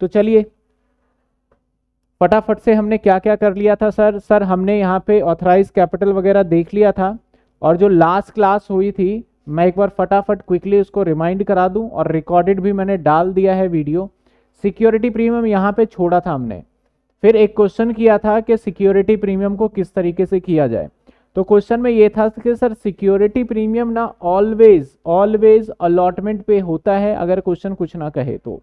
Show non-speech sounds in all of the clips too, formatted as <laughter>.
तो चलिए फटाफट से हमने क्या क्या कर लिया था सर सर हमने यहाँ पे ऑथराइज कैपिटल वगैरह देख लिया था और जो लास्ट क्लास हुई थी मैं एक बार फटाफट क्विकली उसको रिमाइंड करा दूं और रिकॉर्डेड भी मैंने डाल दिया है वीडियो सिक्योरिटी प्रीमियम यहाँ पे छोड़ा था हमने फिर एक क्वेश्चन किया था कि सिक्योरिटी प्रीमियम को किस तरीके से किया जाए तो क्वेश्चन में ये था कि सर सिक्योरिटी प्रीमियम ना ऑलवेज ऑलवेज अलॉटमेंट पे होता है अगर क्वेश्चन कुछ ना कहे तो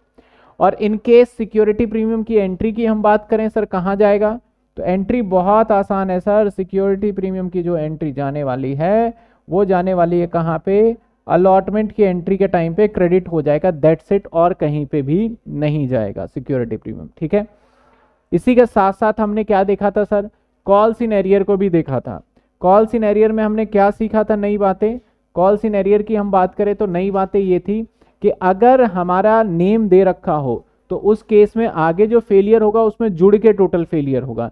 और इन केस सिक्योरिटी प्रीमियम की एंट्री की हम बात करें सर कहाँ जाएगा तो एंट्री बहुत आसान है सर सिक्योरिटी प्रीमियम की जो एंट्री जाने वाली है वो जाने वाली है कहाँ पे अलॉटमेंट की एंट्री के टाइम पे क्रेडिट हो जाएगा दैट सेट और कहीं पे भी नहीं जाएगा सिक्योरिटी प्रीमियम ठीक है इसी के साथ साथ हमने क्या देखा था सर कॉल एरियर को भी देखा था कॉल एरियर में हमने क्या सीखा था नई बातें कॉल एरियर की हम बात करें तो नई बातें ये थी कि अगर हमारा नेम दे रखा हो तो उस केस में आगे जो फेलियर होगा उसमें जुड़ के टोटल फेलियर होगा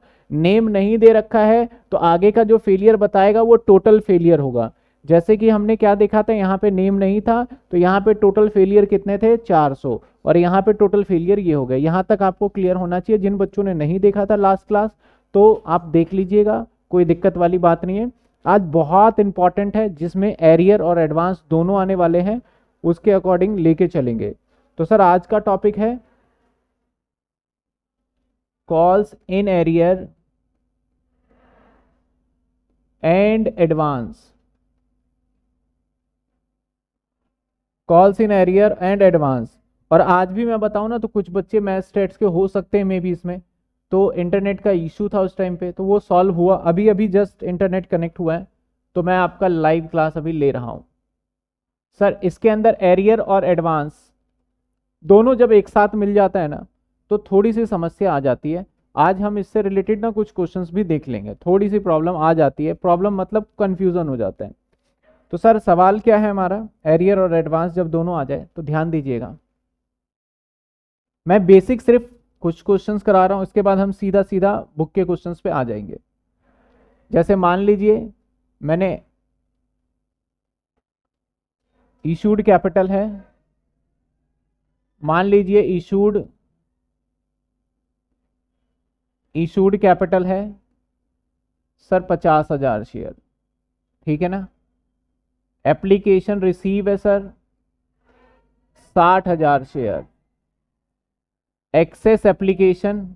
नेम नहीं दे रखा है तो आगे का जो फेलियर बताएगा वो टोटल फेलियर होगा जैसे कि हमने क्या देखा था यहाँ पे नेम नहीं था तो यहाँ पे टोटल फेलियर कितने थे 400 और यहाँ पे टोटल फेलियर ये हो गए यहाँ तक आपको क्लियर होना चाहिए जिन बच्चों ने नहीं देखा था लास्ट क्लास तो आप देख लीजिएगा कोई दिक्कत वाली बात नहीं है आज बहुत इंपॉर्टेंट है जिसमें एरियर और एडवांस दोनों आने वाले हैं उसके अकॉर्डिंग लेके चलेंगे तो सर आज का टॉपिक है calls in arrear and advance calls in arrear and advance और आज भी मैं बताऊं ना तो कुछ बच्चे मैथ स्टेट्स के हो सकते हैं मे भी इसमें तो इंटरनेट का इशू था उस टाइम पे तो वो सॉल्व हुआ अभी अभी जस्ट इंटरनेट कनेक्ट हुआ है तो मैं आपका लाइव क्लास अभी ले रहा हूं सर इसके अंदर एरियर और एडवांस दोनों जब एक साथ मिल जाता है ना तो थोड़ी सी समस्या आ जाती है आज हम इससे रिलेटेड ना कुछ क्वेश्चंस भी देख लेंगे थोड़ी सी प्रॉब्लम आ जाती है प्रॉब्लम मतलब कन्फ्यूज़न हो जाता है तो सर सवाल क्या है हमारा एरियर और एडवांस जब दोनों आ जाए तो ध्यान दीजिएगा मैं बेसिक सिर्फ कुछ क्वेश्चन करा रहा हूँ इसके बाद हम सीधा सीधा बुक के क्वेश्चन पे आ जाएंगे जैसे मान लीजिए मैंने इशूड कैपिटल है मान लीजिए इशूड इशूड कैपिटल है सर पचास हजार शेयर ठीक है ना एप्लीकेशन रिसीव है सर साठ हजार share excess application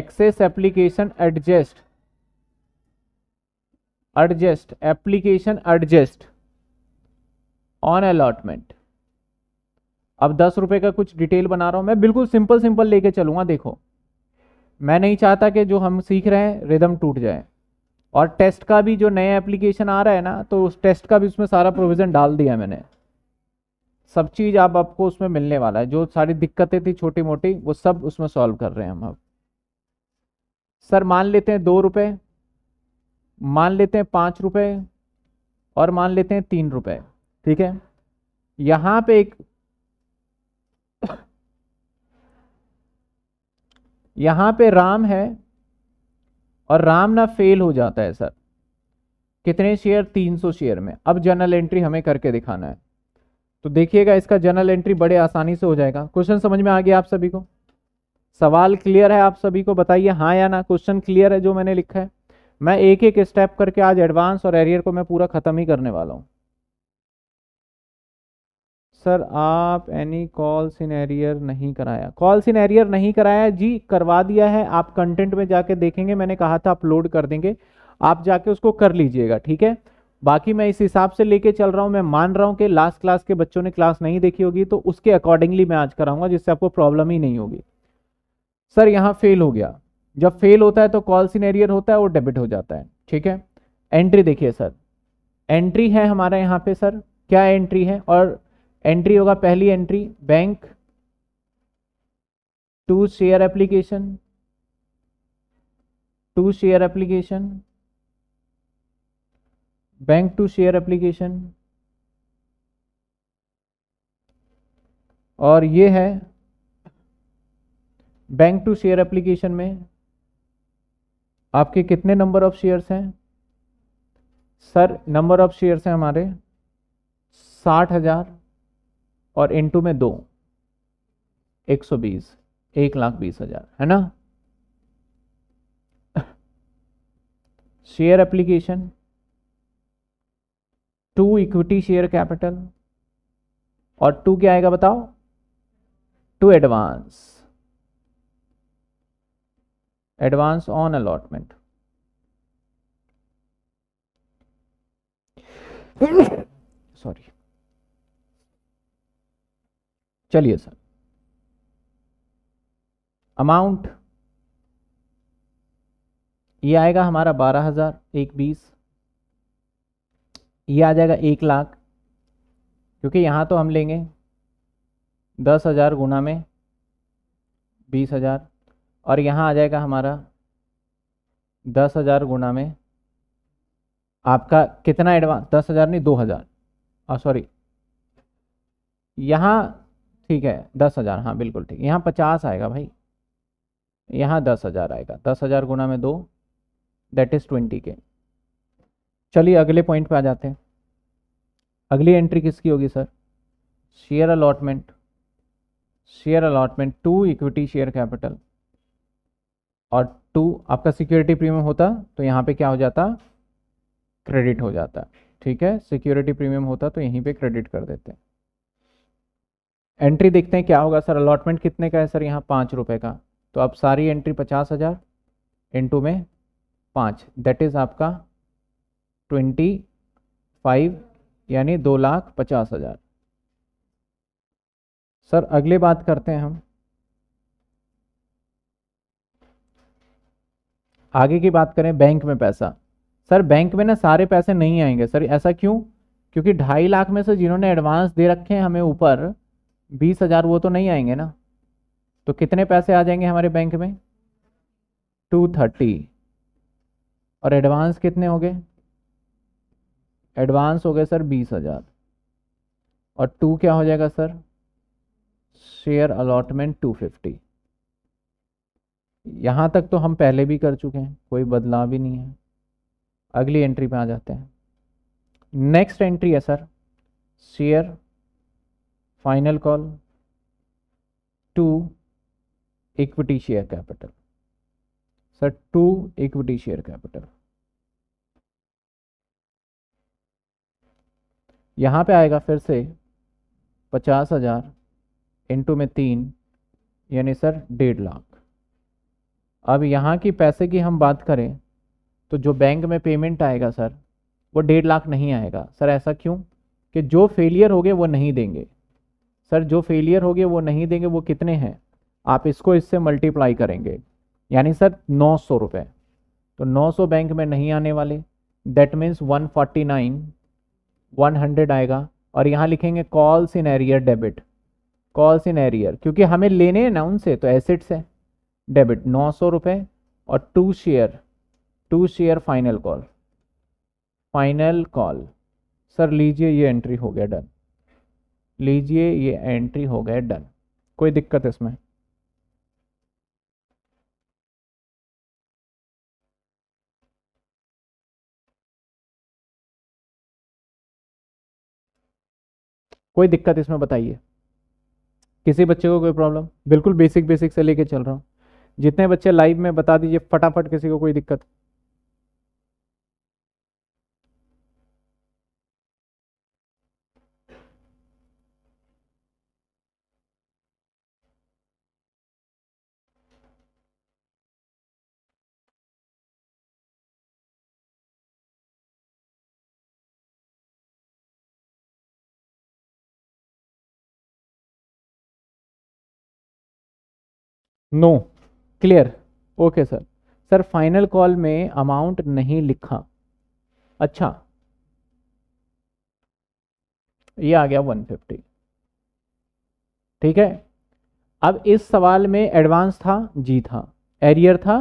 excess application adjust adjust application adjust on allotment अब दस रुपये का कुछ डिटेल बना रहा हूँ मैं बिल्कुल सिंपल सिंपल लेके चलूँगा देखो मैं नहीं चाहता कि जो हम सीख रहे हैं रिदम टूट जाए और टेस्ट का भी जो नया एप्लीकेशन आ रहा है ना तो उस टेस्ट का भी उसमें सारा प्रोविज़न डाल दिया मैंने सब चीज़ आप आपको उसमें मिलने वाला है जो सारी दिक्कतें थी छोटी मोटी वो सब उसमें सॉल्व कर रहे हैं हम अब सर मान लेते हैं दो रुपये मान लेते हैं पाँच रुपये और मान लेते हैं तीन रुपये ठीक है यहां पे एक यहां पे राम है और राम ना फेल हो जाता है सर कितने शेयर 300 शेयर में अब जनरल एंट्री हमें करके दिखाना है तो देखिएगा इसका जनरल एंट्री बड़े आसानी से हो जाएगा क्वेश्चन समझ में आ गया आप सभी को सवाल क्लियर है आप सभी को बताइए हाँ या ना क्वेश्चन क्लियर है जो मैंने लिखा है मैं एक एक स्टेप करके आज एडवांस और एरियर को मैं पूरा खत्म ही करने वाला हूँ सर आप एनी कॉल इन एरियर नहीं कराया कॉल इन एरियर नहीं कराया जी करवा दिया है आप कंटेंट में जाके देखेंगे मैंने कहा था अपलोड कर देंगे आप जाके उसको कर लीजिएगा ठीक है बाकी मैं इस हिसाब से लेके चल रहा हूँ मैं मान रहा हूँ कि लास्ट क्लास के बच्चों ने क्लास नहीं देखी होगी तो उसके अकॉर्डिंगली मैं आज कराऊंगा जिससे आपको प्रॉब्लम ही नहीं होगी सर यहाँ फेल हो गया जब फेल होता है तो कॉल सिनेरियर होता है और डेबिट हो जाता है ठीक है एंट्री देखिए सर एंट्री है हमारे यहाँ पे सर क्या एंट्री है और एंट्री होगा पहली entry bank to share application to share application bank to share application और ये है बैंक टू शेयर एप्लीकेशन में आपके कितने नंबर ऑफ शेयर्स हैं सर नंबर ऑफ शेयर्स हैं हमारे साठ हज़ार और इनटू में दो एक सौ बीस एक लाख बीस हजार है ना share application to equity share capital और टू क्या आएगा बताओ to advance advance on allotment sorry चलिए सर अमाउंट ये आएगा हमारा बारह हज़ार एक बीस ये आ जाएगा एक लाख क्योंकि यहाँ तो हम लेंगे दस हज़ार गुना में बीस हज़ार और यहाँ आ जाएगा हमारा दस हज़ार गुना में आपका कितना एडवांस दस हज़ार नहीं दो हज़ार और सॉरी यहाँ ठीक है दस हज़ार हाँ बिल्कुल ठीक यहाँ पचास आएगा भाई यहाँ दस हज़ार आएगा दस हज़ार गुना में दो दैट इज़ ट्वेंटी के चलिए अगले पॉइंट पे आ जाते हैं अगली एंट्री किसकी होगी sir share allotment share allotment to equity share capital और टू आपका सिक्योरिटी प्रीमियम होता तो यहाँ पे क्या हो जाता क्रेडिट हो जाता ठीक है सिक्योरिटी प्रीमियम होता तो यहीं पे क्रेडिट कर देते हैं एंट्री देखते हैं क्या होगा सर अलॉटमेंट कितने का है सर यहाँ पाँच रुपये का तो अब सारी एंट्री पचास हज़ार इंटू में पाँच दैट इज़ आपका ट्वेंटी फाइव यानी दो लाख पचास हज़ार सर अगले बात करते हैं हम आगे की बात करें बैंक में पैसा सर बैंक में ना सारे पैसे नहीं आएंगे सर ऐसा क्यों क्योंकि ढाई लाख में से जिन्होंने एडवांस दे रखे हैं हमें ऊपर बीस हजार वो तो नहीं आएंगे ना तो कितने पैसे आ जाएंगे हमारे बैंक में टू थर्टी और एडवांस कितने हो गए एडवांस हो गए सर बीस हजार और टू क्या हो जाएगा sir share allotment to fifty यहाँ तक तो हम पहले भी कर चुके हैं कोई बदलाव भी नहीं है अगली एंट्री पे आ जाते हैं नेक्स्ट एंट्री है sir share final call to equity share capital sir to equity share capital यहाँ पे आएगा फिर से पचास हज़ार इंटू में तीन यानी सर डेढ़ लाख अब यहाँ की पैसे की हम बात करें तो जो बैंक में पेमेंट आएगा सर वो डेढ़ लाख नहीं आएगा सर ऐसा क्यों कि जो फेलियर हो गए वो नहीं देंगे सर जो फेलियर हो गए वो नहीं देंगे वो कितने हैं आप इसको इससे मल्टीप्लाई करेंगे यानी सर नौ सौ रुपये तो नौ सौ बैंक में नहीं आने वाले that means one forty nine one hundred आएगा और यहाँ लिखेंगे calls in arrear debit calls in arrear क्योंकि हमें लेने हैं ना उनसे तो एसेट्स है डेबिट नौ सौ रुपये और to share to share final call final call sir लीजिए ये एंट्री हो गया डन लीजिए ये एंट्री हो गए डन कोई दिक्कत इसमें कोई दिक्कत इसमें बताइए किसी बच्चे को कोई प्रॉब्लम बिल्कुल बेसिक बेसिक से लेके चल रहा हूँ जितने बच्चे लाइव में बता दीजिए फटाफट किसी को कोई दिक्कत no clear okay sir sir final call में अमाउंट नहीं लिखा अच्छा ये आ गया 150 ठीक है अब इस सवाल में एडवांस था जी था एरियर था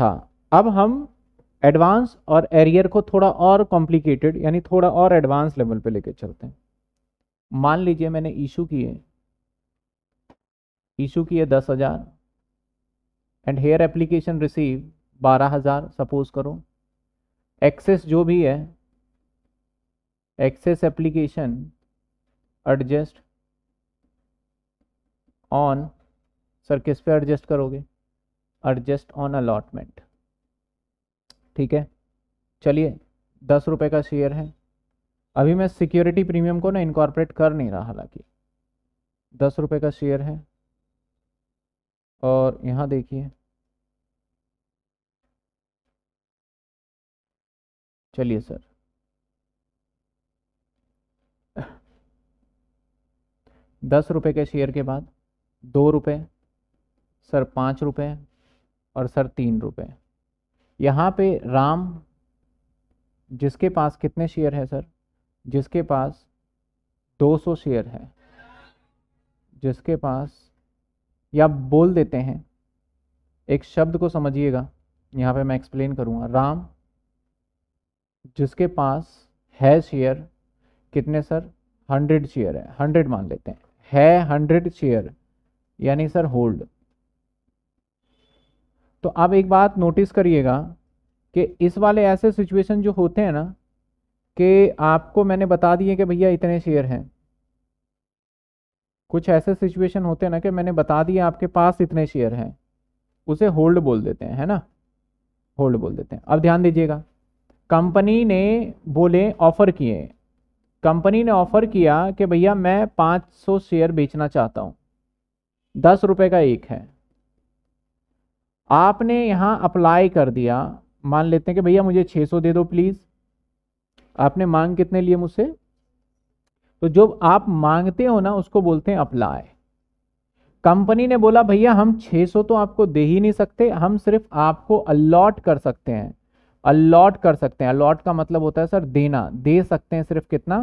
था अब हम एडवांस और एरियर को थोड़ा और कॉम्प्लिकेटेड यानी थोड़ा और एडवांस लेवल पे लेके चलते हैं मान लीजिए मैंने इशू किए इशू किए दस हज़ार एंड हेयर एप्लीकेशन रिसीव बारह हज़ार सपोज करो एक्सेस जो भी है excess application adjust on sir किस पे एडजस्ट करोगे एडजस्ट ऑन अलॉटमेंट ठीक है चलिए दस रुपये का शेयर है अभी मैं सिक्योरिटी प्रीमियम को ना इनकॉर्पोरेट कर नहीं रहा हालांकि दस रुपये का शेयर है और यहाँ देखिए चलिए सर दस रुपये के शेयर के बाद दो रुपये सर पाँच रुपये और सर तीन रुपये यहाँ पे राम जिसके पास कितने शेयर है सर जिसके पास दो सौ शेयर है जिसके पास या बोल देते हैं एक शब्द को समझिएगा यहाँ पे मैं एक्सप्लेन करूँगा राम जिसके पास है शेयर कितने सर हंड्रेड शेयर है हंड्रेड मान लेते हैं है हंड्रेड शेयर यानी सर होल्ड तो आप एक बात नोटिस करिएगा कि इस वाले ऐसे सिचुएशन जो होते हैं ना कि आपको मैंने बता दिए कि भैया इतने शेयर हैं कुछ ऐसे सिचुएशन होते हैं ना कि मैंने बता दिया आपके पास इतने शेयर हैं उसे होल्ड बोल देते हैं है ना होल्ड बोल देते हैं अब ध्यान दीजिएगा कंपनी ने बोले ऑफ़र किए कंपनी ने ऑफ़र किया कि भैया मैं 500 शेयर बेचना चाहता हूँ दस रुपये का एक है आपने यहाँ अप्लाई कर दिया मान लेते हैं कि भैया मुझे 600 दे दो प्लीज़ आपने मांग कितने लिए मुझसे तो जो आप मांगते हो ना उसको बोलते हैं अप्लाई कंपनी ने बोला भैया हम 600 तो आपको दे ही नहीं सकते हम सिर्फ आपको अलॉट कर सकते हैं अलॉट कर सकते हैं अलॉट का मतलब होता है सर देना दे सकते हैं सिर्फ कितना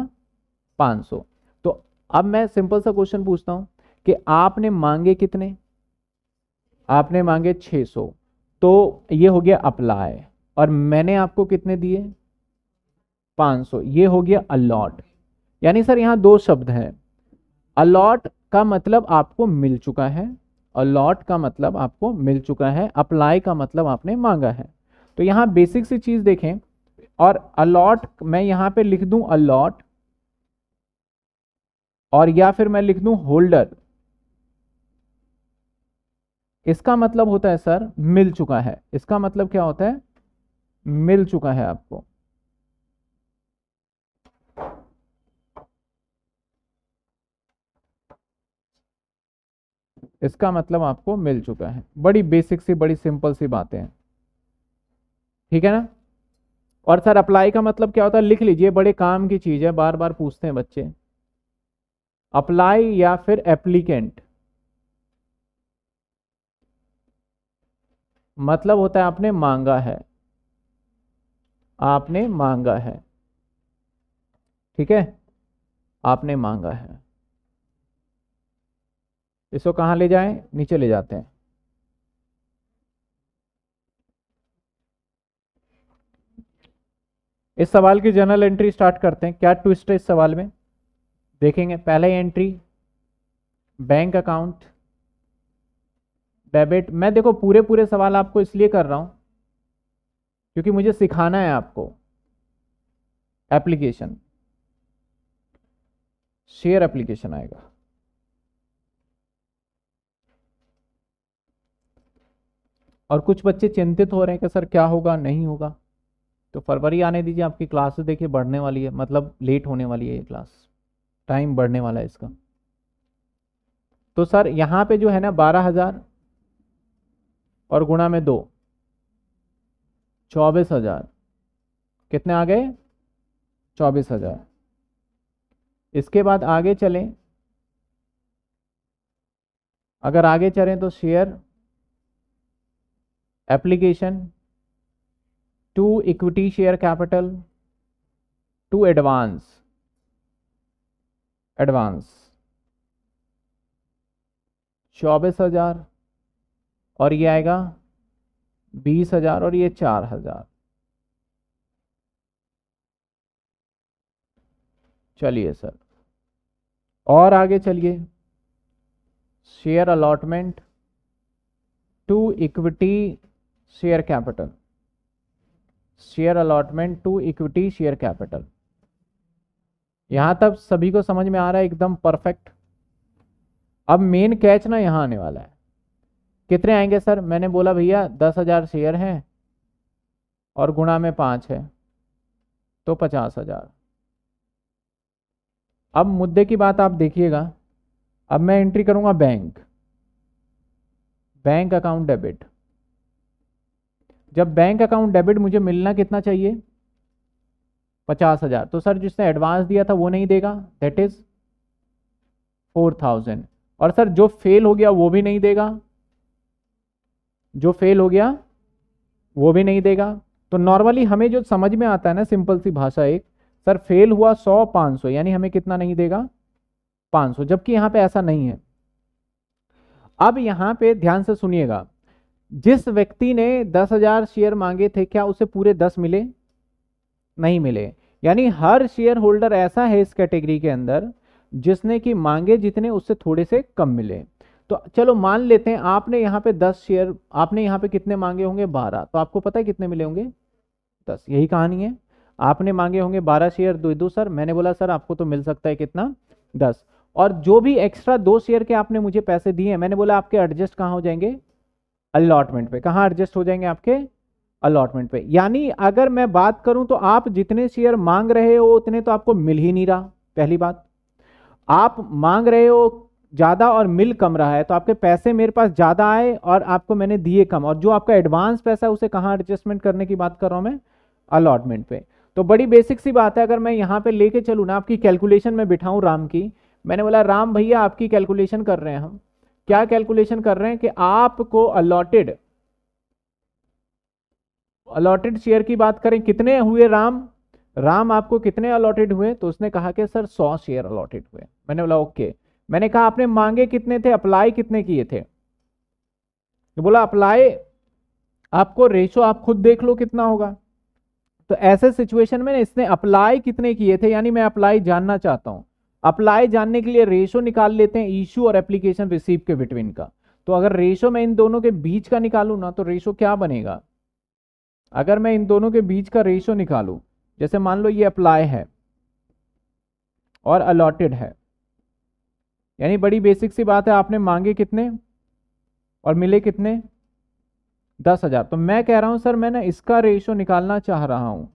500 तो अब मैं सिंपल सा क्वेश्चन पूछता हूं कि आपने मांगे कितने आपने मांगे 600 तो ये हो गया अप्लाई और मैंने आपको कितने दिए 500 ये हो गया अलॉट यानी सर यहाँ दो शब्द हैं अलॉट का मतलब आपको मिल चुका है अलॉट का मतलब आपको मिल चुका है अप्लाई का मतलब आपने मांगा है तो यहाँ बेसिक सी चीज़ देखें और अलॉट मैं यहाँ पे लिख दू अलॉट और या फिर मैं लिख दू होल्डर इसका मतलब होता है सर मिल चुका है इसका मतलब क्या होता है मिल चुका है आपको इसका मतलब आपको मिल चुका है बड़ी बेसिक सी बड़ी सिंपल सी बातें हैं ठीक है ना और सर अप्लाई का मतलब क्या होता है लिख लीजिए बड़े काम की चीज़ है बार बार पूछते हैं बच्चे अप्लाई या फिर एप्लीकेंट मतलब होता है आपने मांगा है आपने मांगा है ठीक है आपने मांगा है इसको कहाँ ले जाएं नीचे ले जाते हैं इस सवाल की जनरल एंट्री स्टार्ट करते हैं क्या ट्विस्ट है इस सवाल में देखेंगे पहले एंट्री बैंक अकाउंट डेबिट मैं देखो पूरे पूरे सवाल आपको इसलिए कर रहा हूं क्योंकि मुझे सिखाना है आपको एप्लीकेशन शेयर एप्लीकेशन आएगा और कुछ बच्चे चिंतित हो रहे हैं कि सर क्या होगा नहीं होगा तो फरवरी आने दीजिए आपकी क्लास देखिए बढ़ने वाली है मतलब लेट होने वाली है ये क्लास टाइम बढ़ने वाला है इसका तो सर यहाँ पे जो है ना बारह हजार और गुणा में दो चौबीस हजार कितने आ गए चौबीस हजार इसके बाद आगे चलें अगर आगे चलें तो share application to equity share capital to advance advance चौबीस हजार और ये आएगा बीस हजार और ये चार हजार चलिए सर और आगे चलिए share allotment to equity share capital share allotment to equity share capital यहां तक सभी को समझ में आ रहा है एकदम परफेक्ट अब मेन कैच ना यहां आने वाला है कितने आएंगे सर मैंने बोला भैया दस हज़ार शेयर हैं और गुणा में पांच है तो पचास हज़ार अब मुद्दे की बात आप देखिएगा अब मैं एंट्री करूंगा बैंक बैंक अकाउंट डेबिट जब बैंक अकाउंट डेबिट मुझे मिलना कितना चाहिए पचास हज़ार तो सर जिसने एडवांस दिया था वो नहीं देगा दैट इज़ फोर थाउजेंड और सर जो फेल हो गया वो भी नहीं देगा जो फेल हो गया वो भी नहीं देगा तो नॉर्मली हमें जो समझ में आता है ना सिंपल सी भाषा एक सर फेल हुआ सौ पाँच सौ यानी हमें कितना नहीं देगा पाँच सौ जबकि यहाँ पे ऐसा नहीं है अब यहाँ पे ध्यान से सुनिएगा जिस व्यक्ति ने दस हजार शेयर मांगे थे क्या उसे पूरे दस मिले नहीं मिले यानी हर शेयर होल्डर ऐसा है इस कैटेगरी के अंदर जिसने कि मांगे जितने उससे थोड़े से कम मिले तो चलो मान लेते हैं आपने यहाँ पे दस शेयर आपने यहाँ पे कितने मांगे होंगे बारह तो आपको पता है कितने मिले होंगे दस यही कहानी है आपने मांगे होंगे बारह शेयर दो दो सर मैंने बोला सर आपको तो मिल सकता है कितना दस और जो भी एक्स्ट्रा दो शेयर के आपने मुझे पैसे दिए मैंने बोला आपके एडजस्ट कहाँ हो जाएंगे अलॉटमेंट पे कहाँ एडजस्ट हो जाएंगे आपके अलॉटमेंट पे यानी अगर मैं बात करूं तो आप जितने शेयर मांग रहे हो उतने तो आपको मिल ही नहीं रहा पहली बात आप मांग रहे हो ज़्यादा और मिल कम रहा है तो आपके पैसे मेरे पास ज़्यादा आए और आपको मैंने दिए कम और जो आपका एडवांस पैसा है उसे कहाँ एडजस्टमेंट करने की बात कर रहा हूँ मैं अलॉटमेंट पे तो बड़ी बेसिक सी बात है अगर मैं यहाँ पे लेके चलूँ ना आपकी कैलकुलेशन में बिठाऊँ राम की मैंने बोला राम भैया आपकी कैलकुलेशन कर रहे हैं हम क्या कैलकुलेशन कर रहे हैं कि आपको अलॉटेड अलॉटेड शेयर की बात करें कितने हुए राम राम आपको कितने अलॉटेड हुए तो उसने कहा कि सर सौ शेयर अलॉटेड हुए मैंने बोला ओके मैंने कहा आपने मांगे कितने थे अप्लाई कितने किए थे तो बोला अप्लाई आपको रेशो आप खुद देख लो कितना होगा तो ऐसे सिचुएशन में इसने अप्लाई कितने किए थे यानी मैं अप्लाई जानना चाहता हूं अप्लाई जानने के लिए रेशो निकाल लेते हैं इशू और एप्लीकेशन रिसीव के बिटवीन का तो अगर रेशो मैं इन दोनों के बीच का निकालू ना तो रेशो क्या बनेगा अगर मैं इन दोनों के बीच का रेशो निकालू जैसे मान लो ये अप्लाई है और अलॉटेड है यानी बड़ी बेसिक सी बात है आपने मांगे कितने और मिले कितने दस हजार तो मैं कह रहा हूं सर मैं ना इसका रेशो निकालना चाह रहा हूं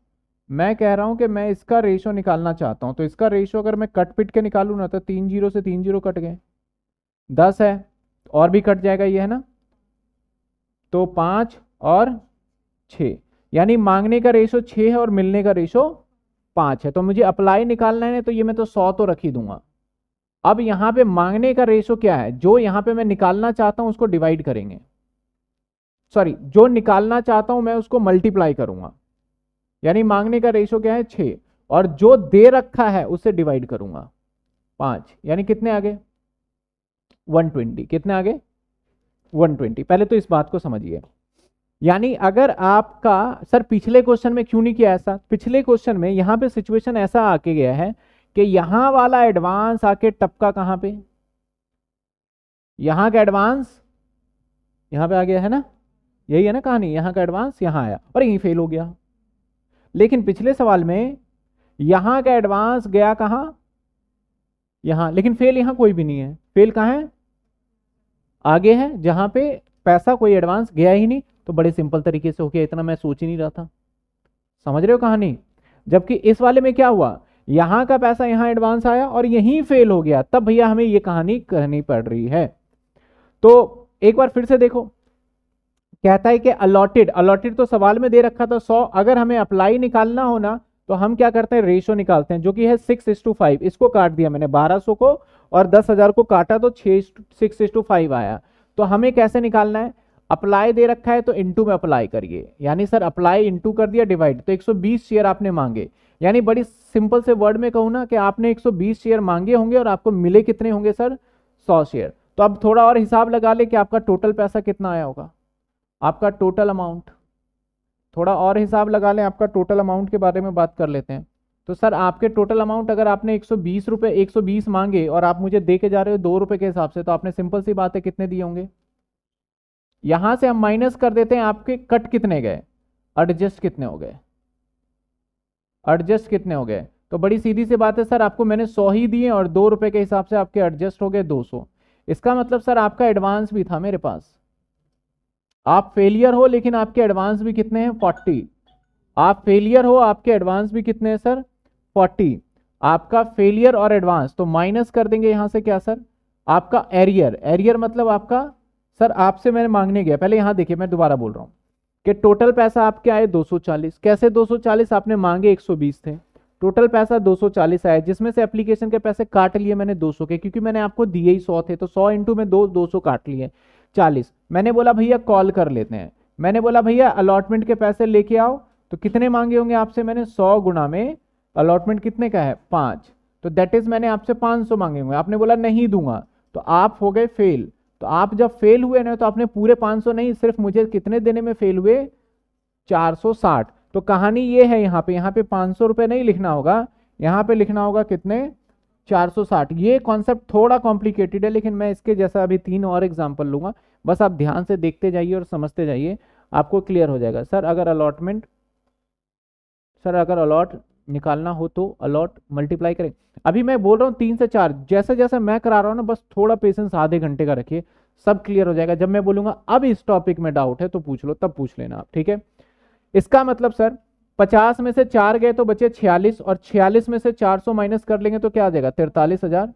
मैं कह रहा हूं कि मैं इसका रेशो निकालना चाहता हूं तो इसका रेशो अगर मैं कट पिट के निकालू ना तो तीन जीरो से तीन जीरो कट गए दस है और भी कट जाएगा ये है ना तो पांच और छ यानी मांगने का रेशो छ है और मिलने का रेशो पांच है तो मुझे अप्लाई निकालना है तो ये मैं तो सौ तो रख ही दूंगा अब यहां पे मांगने का रेशो क्या है जो यहां पे मैं निकालना चाहता हूँ उसको डिवाइड करेंगे सॉरी जो निकालना चाहता हूँ मैं उसको मल्टीप्लाई करूंगा यानी मांगने का रेशो क्या है छ और जो दे रखा है उसे डिवाइड करूंगा पांच यानी कितने आगे वन ट्वेंटी कितने आगे वन ट्वेंटी पहले तो इस बात को समझिए यानी अगर आपका सर पिछले क्वेश्चन में क्यों नहीं किया ऐसा पिछले क्वेश्चन में यहां पे सिचुएशन ऐसा आके गया है कि यहां वाला एडवांस आके टपका कहां पे यहां का एडवांस यहां पे आ गया है ना यही है ना कहानी यहां का एडवांस यहां आया और यही फेल हो गया लेकिन पिछले सवाल में यहां का एडवांस गया कहां यहां लेकिन फेल यहां कोई भी नहीं है फेल कहां है आगे है जहां पे पैसा कोई एडवांस गया ही नहीं तो बड़े सिंपल तरीके से हो गया इतना मैं सोच ही नहीं रहा था समझ रहे हो कहानी जबकि इस वाले में क्या हुआ यहां का पैसा यहां एडवांस आया और यहीं फेल हो गया तब भैया हमें यह कहानी कहनी पड़ रही है तो एक बार फिर से देखो कहता है कि अलॉटेड अलॉटेड तो सवाल में दे रखा था सौ अगर हमें अप्लाई निकालना होना तो हम क्या करते हैं रेशो निकालते हैं जो कि है सिक्स इस टू फाइव इसको काट दिया मैंने बारह सौ को और दस हजार को काटा तो six six is to five आया तो हमें कैसे निकालना है अप्लाई दे रखा है तो इंटू में अप्लाई करिए यानी सर अप्लाई इंटू कर दिया डिवाइड तो 120 शेयर आपने मांगे यानी बड़ी सिंपल से वर्ड में कहूँ ना कि आपने 120 शेयर मांगे होंगे और आपको मिले कितने होंगे सर 100 शेयर तो अब थोड़ा और हिसाब लगा ले कि आपका टोटल पैसा कितना आया होगा आपका टोटल अमाउंट थोड़ा और हिसाब लगा लें आपका टोटल अमाउंट के बारे में बात कर लेते हैं तो सर आपके टोटल अमाउंट अगर आपने एक सौ बीस एक सौ बीस मांगे और आप मुझे दे के जा रहे हो दो रुपये के हिसाब से तो आपने सिंपल सी बात है कितने दिए होंगे यहाँ से हम माइनस कर देते हैं आपके कट कितने गए एडजस्ट कितने हो गए एडजस्ट कितने हो गए तो बड़ी सीधी सी बात है सर आपको मैंने सौ ही दिए और दो रुपये के हिसाब से आपके एडजस्ट हो गए दो सौ इसका मतलब सर आपका एडवांस भी था मेरे पास आप फेलियर हो लेकिन आपके एडवांस भी कितने हैं फोर्टी आप फेलियर हो आपके एडवांस भी कितने हैं सर फोर्टी आपका फेलियर और एडवांस तो माइनस कर देंगे यहां से क्या सर आपका एरियर एरियर मतलब आपका सर आपसे मैंने मांगने गया पहले यहां देखिए मैं दोबारा बोल रहा हूं कि टोटल पैसा आपके आए 240 कैसे 240 आपने मांगे 120 थे टोटल पैसा 240 आया जिसमें से एप्लीकेशन के पैसे काट लिए मैंने 200 के क्योंकि मैंने आपको दिए ही 100 थे तो 100 इंटू में दो 200 काट लिए चालीस मैंने बोला भैया कॉल कर लेते हैं मैंने बोला भैया अलॉटमेंट के पैसे लेके आओ तो कितने मांगे होंगे आपसे मैंने सौ गुना में अलॉटमेंट कितने का है पाँच तो दैट इज़ मैंने आपसे पाँच सौ मांगे होंगे आपने बोला नहीं दूंगा तो आप हो गए फेल तो आप जब फेल हुए ना तो आपने पूरे पाँच सौ नहीं सिर्फ मुझे कितने देने में फेल हुए चार सौ साठ तो कहानी ये है यहाँ पे यहाँ पे पाँच सौ रुपये नहीं लिखना होगा यहाँ पे लिखना होगा कितने चार सौ साठ ये कॉन्सेप्ट थोड़ा कॉम्प्लिकेटेड है लेकिन मैं इसके जैसा अभी तीन और एग्जाम्पल लूँगा बस आप ध्यान से देखते जाइए और समझते जाइए आपको क्लियर हो जाएगा सर अगर अलॉटमेंट सर अगर अलॉट निकालना हो तो अलॉट मल्टीप्लाई करें अभी मैं बोल रहा हूँ तीन से चार जैसे जैसे मैं करा रहा हूँ ना बस थोड़ा पेशेंस आधे घंटे का रखिए सब क्लियर हो जाएगा जब मैं बोलूंगा अब इस टॉपिक में डाउट है तो पूछ लो तब पूछ लेना आप ठीक है इसका मतलब सर पचास में से चार गए तो बचे छियालीस और छियालीस में से चार सौ माइनस कर लेंगे तो क्या आ जाएगा तिरतालीस हजार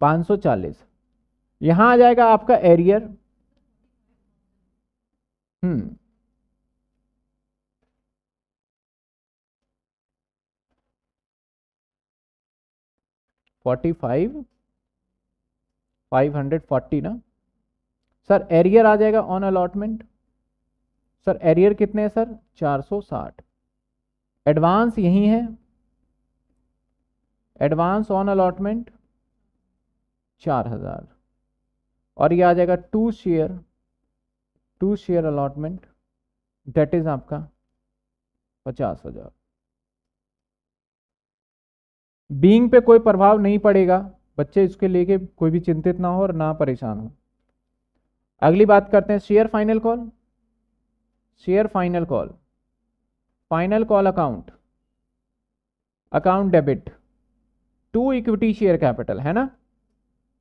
पांच सौ चालीस यहां आ जाएगा आपका arrear hmm forty five five hundred forty ना सर एरियर आ जाएगा ऑन अलॉटमेंट सर एरियर कितने हैं सर चार सौ साठ एडवांस यही है एडवांस ऑन अलॉटमेंट चार हजार और ये आ जाएगा to share to share allotment that is आपका पचास हजार बींग पे कोई प्रभाव नहीं पड़ेगा बच्चे इसके लेके कोई भी चिंतित ना हो और ना परेशान हो अगली बात करते हैं share final call share final call final call account account debit to equity share capital है ना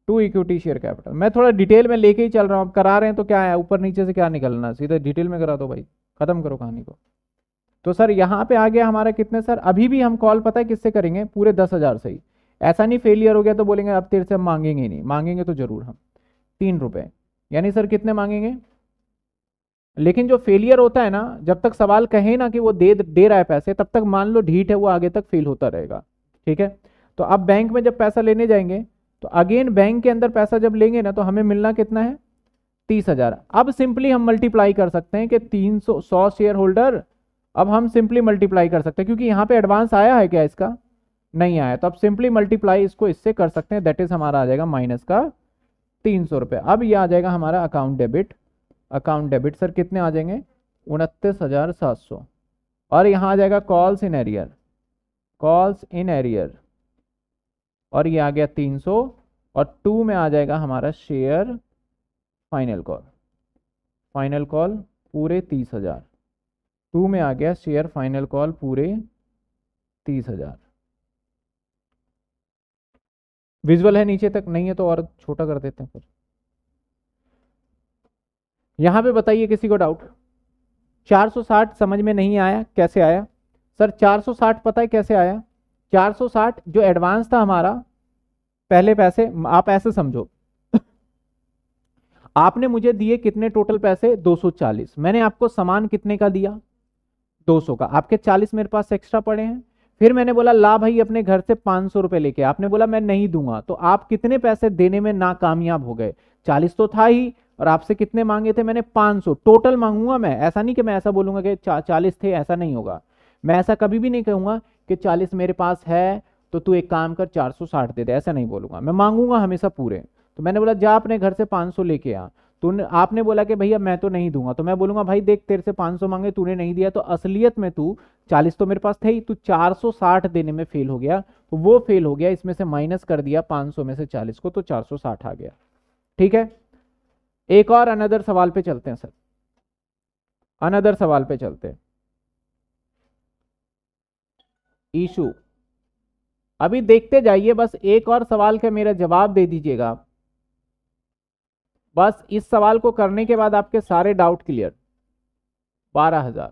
टू इक्विटी शेयर कैपिटल मैं थोड़ा डिटेल में लेके ही चल रहा हूँ आप करा रहे हैं तो क्या है ऊपर नीचे से क्या निकलना सीधे डिटेल में करा दो भाई खत्म करो कहानी को तो सर यहाँ पे आ गया हमारा कितने सर अभी भी हम कॉल पता है किससे करेंगे पूरे दस हज़ार से ही ऐसा नहीं फेलियर हो गया तो बोलेंगे अब तेरे से हम मांगेंगे ही नहीं मांगेंगे तो ज़रूर हम तीन रुपये यानी सर कितने मांगेंगे लेकिन जो फेलियर होता है ना जब तक सवाल कहे ना कि वो दे दे रहा है पैसे तब तक मान लो ढीठ है वो आगे तक फेल होता रहेगा ठीक है तो अब बैंक में जब पैसा लेने जाएंगे तो अगेन बैंक के अंदर पैसा जब लेंगे ना तो हमें मिलना कितना है तीस हजार अब सिंपली हम मल्टीप्लाई कर सकते हैं कि तीन सौ सौ शेयर होल्डर अब हम सिंपली मल्टीप्लाई कर सकते हैं क्योंकि यहाँ पे एडवांस आया है क्या इसका नहीं आया तो अब सिंपली मल्टीप्लाई इसको इससे कर सकते हैं दैट इज हमारा आ जाएगा माइनस का तीन सौ रुपये अब ये आ जाएगा हमारा account debit account debit sir कितने आ जाएंगे उनतीस हजार सात सौ और यहाँ आ जाएगा calls in arrear calls in arrear और ये आ गया 300 और टू में आ जाएगा हमारा share final call final call पूरे तीस हजार टू में आ गया शेयर फाइनल कॉल पूरे तीस हजार विजुअल है नीचे तक नहीं है तो और छोटा कर देते हैं फिर यहां पे बताइए किसी को डाउट 460 समझ में नहीं आया कैसे आया सर 460 पता है कैसे आया 460 जो एडवांस था हमारा पहले पैसे आप ऐसे समझो <laughs> आपने मुझे दिए कितने टोटल पैसे 240 मैंने आपको सामान कितने का दिया 200 का आपके 40 मेरे पास एक्स्ट्रा पड़े हैं फिर मैंने बोला ला भाई अपने घर से पांच सौ रुपए लेके आपने बोला मैं नहीं दूंगा तो आप कितने पैसे देने में नाकामयाब हो गए चालीस तो था ही और आपसे कितने मांगे थे मैंने पांच सौ टोटल मांगूंगा मैं ऐसा नहीं कि मैं ऐसा बोलूंगा कि चा, चालीस थे ऐसा नहीं होगा मैं ऐसा कभी भी नहीं कहूंगा कि चालीस मेरे पास है तो तू एक काम कर चार सौ साठ दे दे ऐसा नहीं बोलूंगा मैं मांगूंगा हमेशा पूरे तो मैंने बोला जा अपने घर से पाँच सौ लेके आ तूने आपने बोला कि भैया मैं तो नहीं दूंगा तो मैं बोलूंगा भाई देख तेरे से 500 मांगे तूने नहीं दिया तो असलियत में तू 40 तो मेरे पास थे ही तू 460 देने में फेल हो गया तो वो फेल हो गया इसमें से माइनस कर दिया 500 में से 40 को तो 460 आ गया ठीक है एक और अनदर सवाल पे चलते हैं सर अनदर सवाल पे चलते हैं इशू अभी देखते जाइए बस एक और सवाल का मेरा जवाब दे दीजिएगा बस इस सवाल को करने के बाद आपके सारे डाउट क्लियर बारह हजार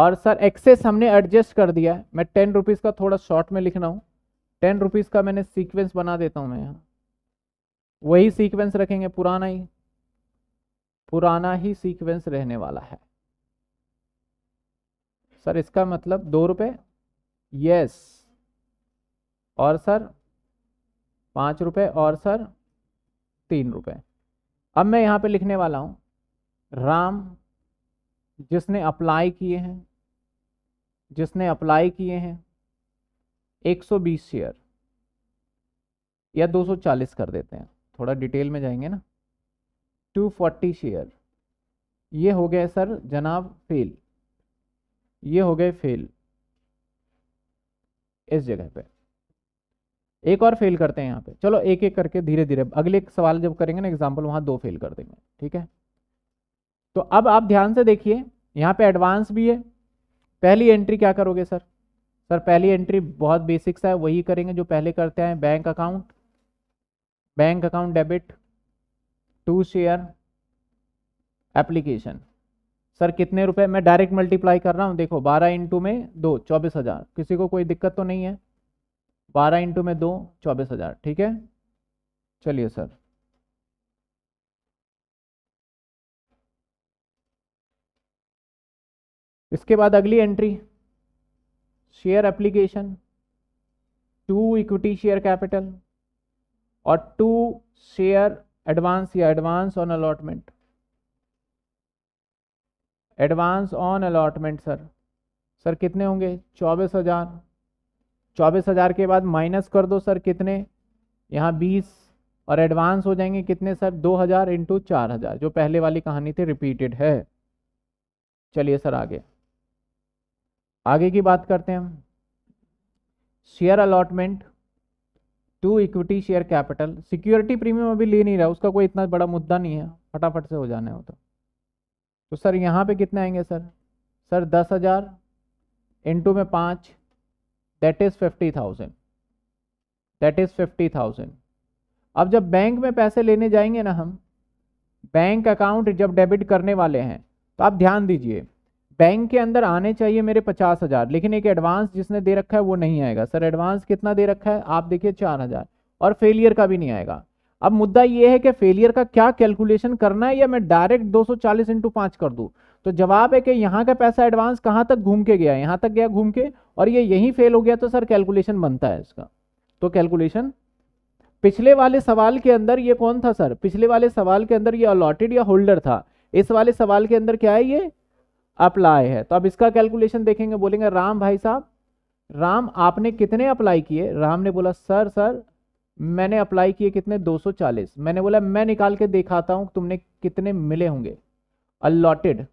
और सर एक्सेस हमने एडजस्ट कर दिया है मैं टेन रुपीज़ का थोड़ा शॉर्ट में लिख रहा हूं टेन रुपीज़ का मैंने सीक्वेंस बना देता हूँ मैं यहां वही सीक्वेंस रखेंगे पुराना ही पुराना ही सीक्वेंस रहने वाला है सर इसका मतलब दो रुपये यस और सर पाँच रुपये और सर तीन रुपये अब मैं यहाँ पे लिखने वाला हूँ राम जिसने अप्लाई किए हैं जिसने अप्लाई किए हैं 120 शेयर या 240 कर देते हैं थोड़ा डिटेल में जाएंगे ना 240 शेयर ये हो गया सर जनाब फेल ये हो गए फेल इस जगह पे एक और फेल करते हैं यहाँ पे चलो एक एक करके धीरे धीरे अगले एक सवाल जब करेंगे ना एग्जाम्पल वहां दो फेल कर देंगे ठीक है तो अब आप ध्यान से देखिए यहाँ पे एडवांस भी है पहली एंट्री क्या करोगे सर सर पहली एंट्री बहुत बेसिक्स है वही करेंगे जो पहले करते हैं bank account bank account debit to share application sir कितने रुपए मैं डायरेक्ट मल्टीप्लाई कर रहा हूँ देखो बारह इंटू में दो चौबीस हज़ार किसी को कोई दिक्कत तो नहीं है बारह इंटू में दो चौबीस हज़ार ठीक है चलिए सर इसके बाद अगली entry share application to equity share capital और टू शेयर एडवांस या advance on allotment advance on allotment sir sir कितने होंगे चौबीस हज़ार चौबीस हज़ार के बाद माइनस कर दो सर कितने यहाँ बीस और एडवांस हो जाएंगे कितने सर दो हज़ार इंटू चार हज़ार जो पहले वाली कहानी थी रिपीटेड है चलिए सर आगे आगे की बात करते हैं हम share allotment to equity share capital security premium अभी ले नहीं रहा उसका कोई इतना बड़ा मुद्दा नहीं है फटाफट से हो जाने होता तो। तो सर यहाँ पे कितने आएंगे सर सर दस हज़ार इंटू में पाँच that is fifty thousand that is fifty thousand अब जब बैंक में पैसे लेने जाएंगे ना हम बैंक अकाउंट जब डेबिट करने वाले हैं तो आप ध्यान दीजिए बैंक के अंदर आने चाहिए मेरे पचास हज़ार लेकिन एक एडवांस जिसने दे रखा है वो नहीं आएगा सर एडवांस कितना दे रखा है आप देखिए चार हज़ार और फेलियर का भी नहीं आएगा अब मुद्दा यह है कि फेलियर का क्या कैलकुलेशन करना है या मैं डायरेक्ट 240 इंटू पांच कर दू तो जवाब है कि यहाँ का पैसा एडवांस कहाँ तक घूम के गया यहाँ तक गया घूम के और ये यहीं फेल हो गया तो सर कैलकुलेशन बनता है इसका तो कैलकुलेशन पिछले वाले सवाल के अंदर ये कौन था सर पिछले वाले सवाल के अंदर ये अलॉटेड या होल्डर था इस वाले सवाल के अंदर क्या है ये अप्लाई है तो अब इसका कैलकुलेशन देखेंगे बोलेंगे राम भाई साहब राम आपने कितने अप्लाई किए राम ने बोला सर सर मैंने अप्लाई किए कितने 240 मैंने बोला मैं निकाल के दिखाता हूँ तुमने कितने मिले होंगे अलॉटेड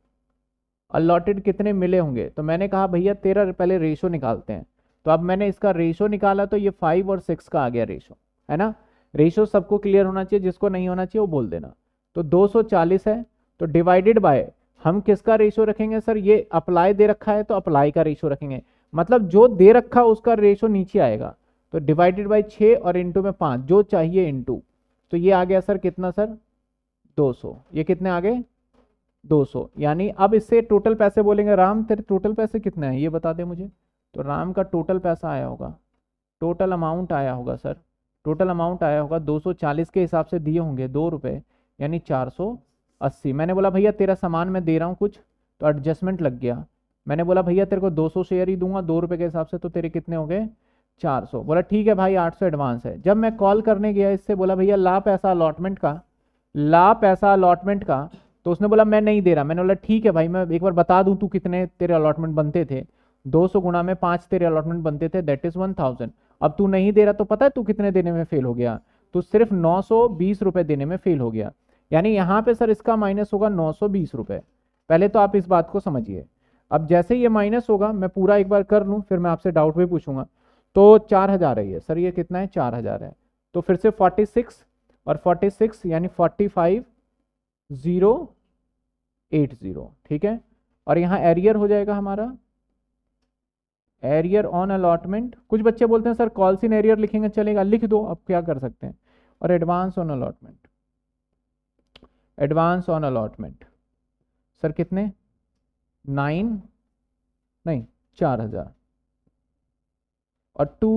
अलॉटेड कितने मिले होंगे तो मैंने कहा भैया तेरा पहले रेशो निकालते हैं तो अब मैंने इसका रेशो निकाला तो ये फाइव और सिक्स का आ गया रेशो है ना रेशो सबको क्लियर होना चाहिए जिसको नहीं होना चाहिए वो बोल देना तो 240 है तो डिवाइडेड बाय हम किसका रेशो रखेंगे सर ये अप्लाई दे रखा है तो अप्लाई का रेशो रखेंगे मतलब जो दे रखा उसका रेशो नीचे आएगा तो डिवाइडेड बाई छः और इंटू में पाँच जो चाहिए इंटू तो ये आ गया सर कितना सर 200 ये कितने आ गए 200 यानी अब इससे टोटल पैसे बोलेंगे राम तेरे टोटल पैसे कितने हैं ये बता दे मुझे तो राम का टोटल पैसा आया होगा टोटल अमाउंट आया होगा सर टोटल अमाउंट आया होगा 240 के हिसाब से दिए होंगे दो रुपये यानी 480 मैंने बोला भैया तेरा सामान मैं दे रहा हूँ कुछ तो एडजस्टमेंट लग गया मैंने बोला भैया तेरे को सौ शेयर ही दूंगा दो रुपये के हिसाब से तो तेरे कितने हो गए चार सौ बोला ठीक है भाई आठ सौ एडवांस है जब मैं कॉल करने गया इससे बोला भैया ला पैसा अलॉटमेंट का ला पैसा अलॉटमेंट का तो उसने बोला मैं नहीं दे रहा मैंने बोला ठीक है भाई मैं एक बार बता दूं तू कितने तेरे अलॉटमेंट बनते थे सौ गुणा में पाँच तेरे अलॉटमेंट बनते थे दैट इज़ वन थाउजेंड अब तू नहीं दे रहा तो पता है तू कितने देने में फेल हो गया तो सिर्फ नौ सौ बीस रुपये देने में फेल हो गया यानी यहाँ पे सर इसका माइनस होगा नौ सौ बीस रुपये पहले तो आप इस बात को समझिए अब जैसे ये माइनस होगा मैं पूरा एक बार कर लूँ फिर मैं आपसे डाउट भी पूछूंगा तो चार हज़ार है ये सर ये कितना है चार हज़ार है तो फिर से फोर्टी सिक्स और फोर्टी सिक्स यानी forty five zero eight zero ठीक है और यहाँ एरियर हो जाएगा हमारा एरियर ऑन अलॉटमेंट कुछ बच्चे बोलते हैं सर कॉल सीन एरियर लिखेंगे चलेगा लिख दो अब क्या कर सकते हैं और advance on allotment advance on allotment sir कितने नाइन नहीं चार हज़ार और to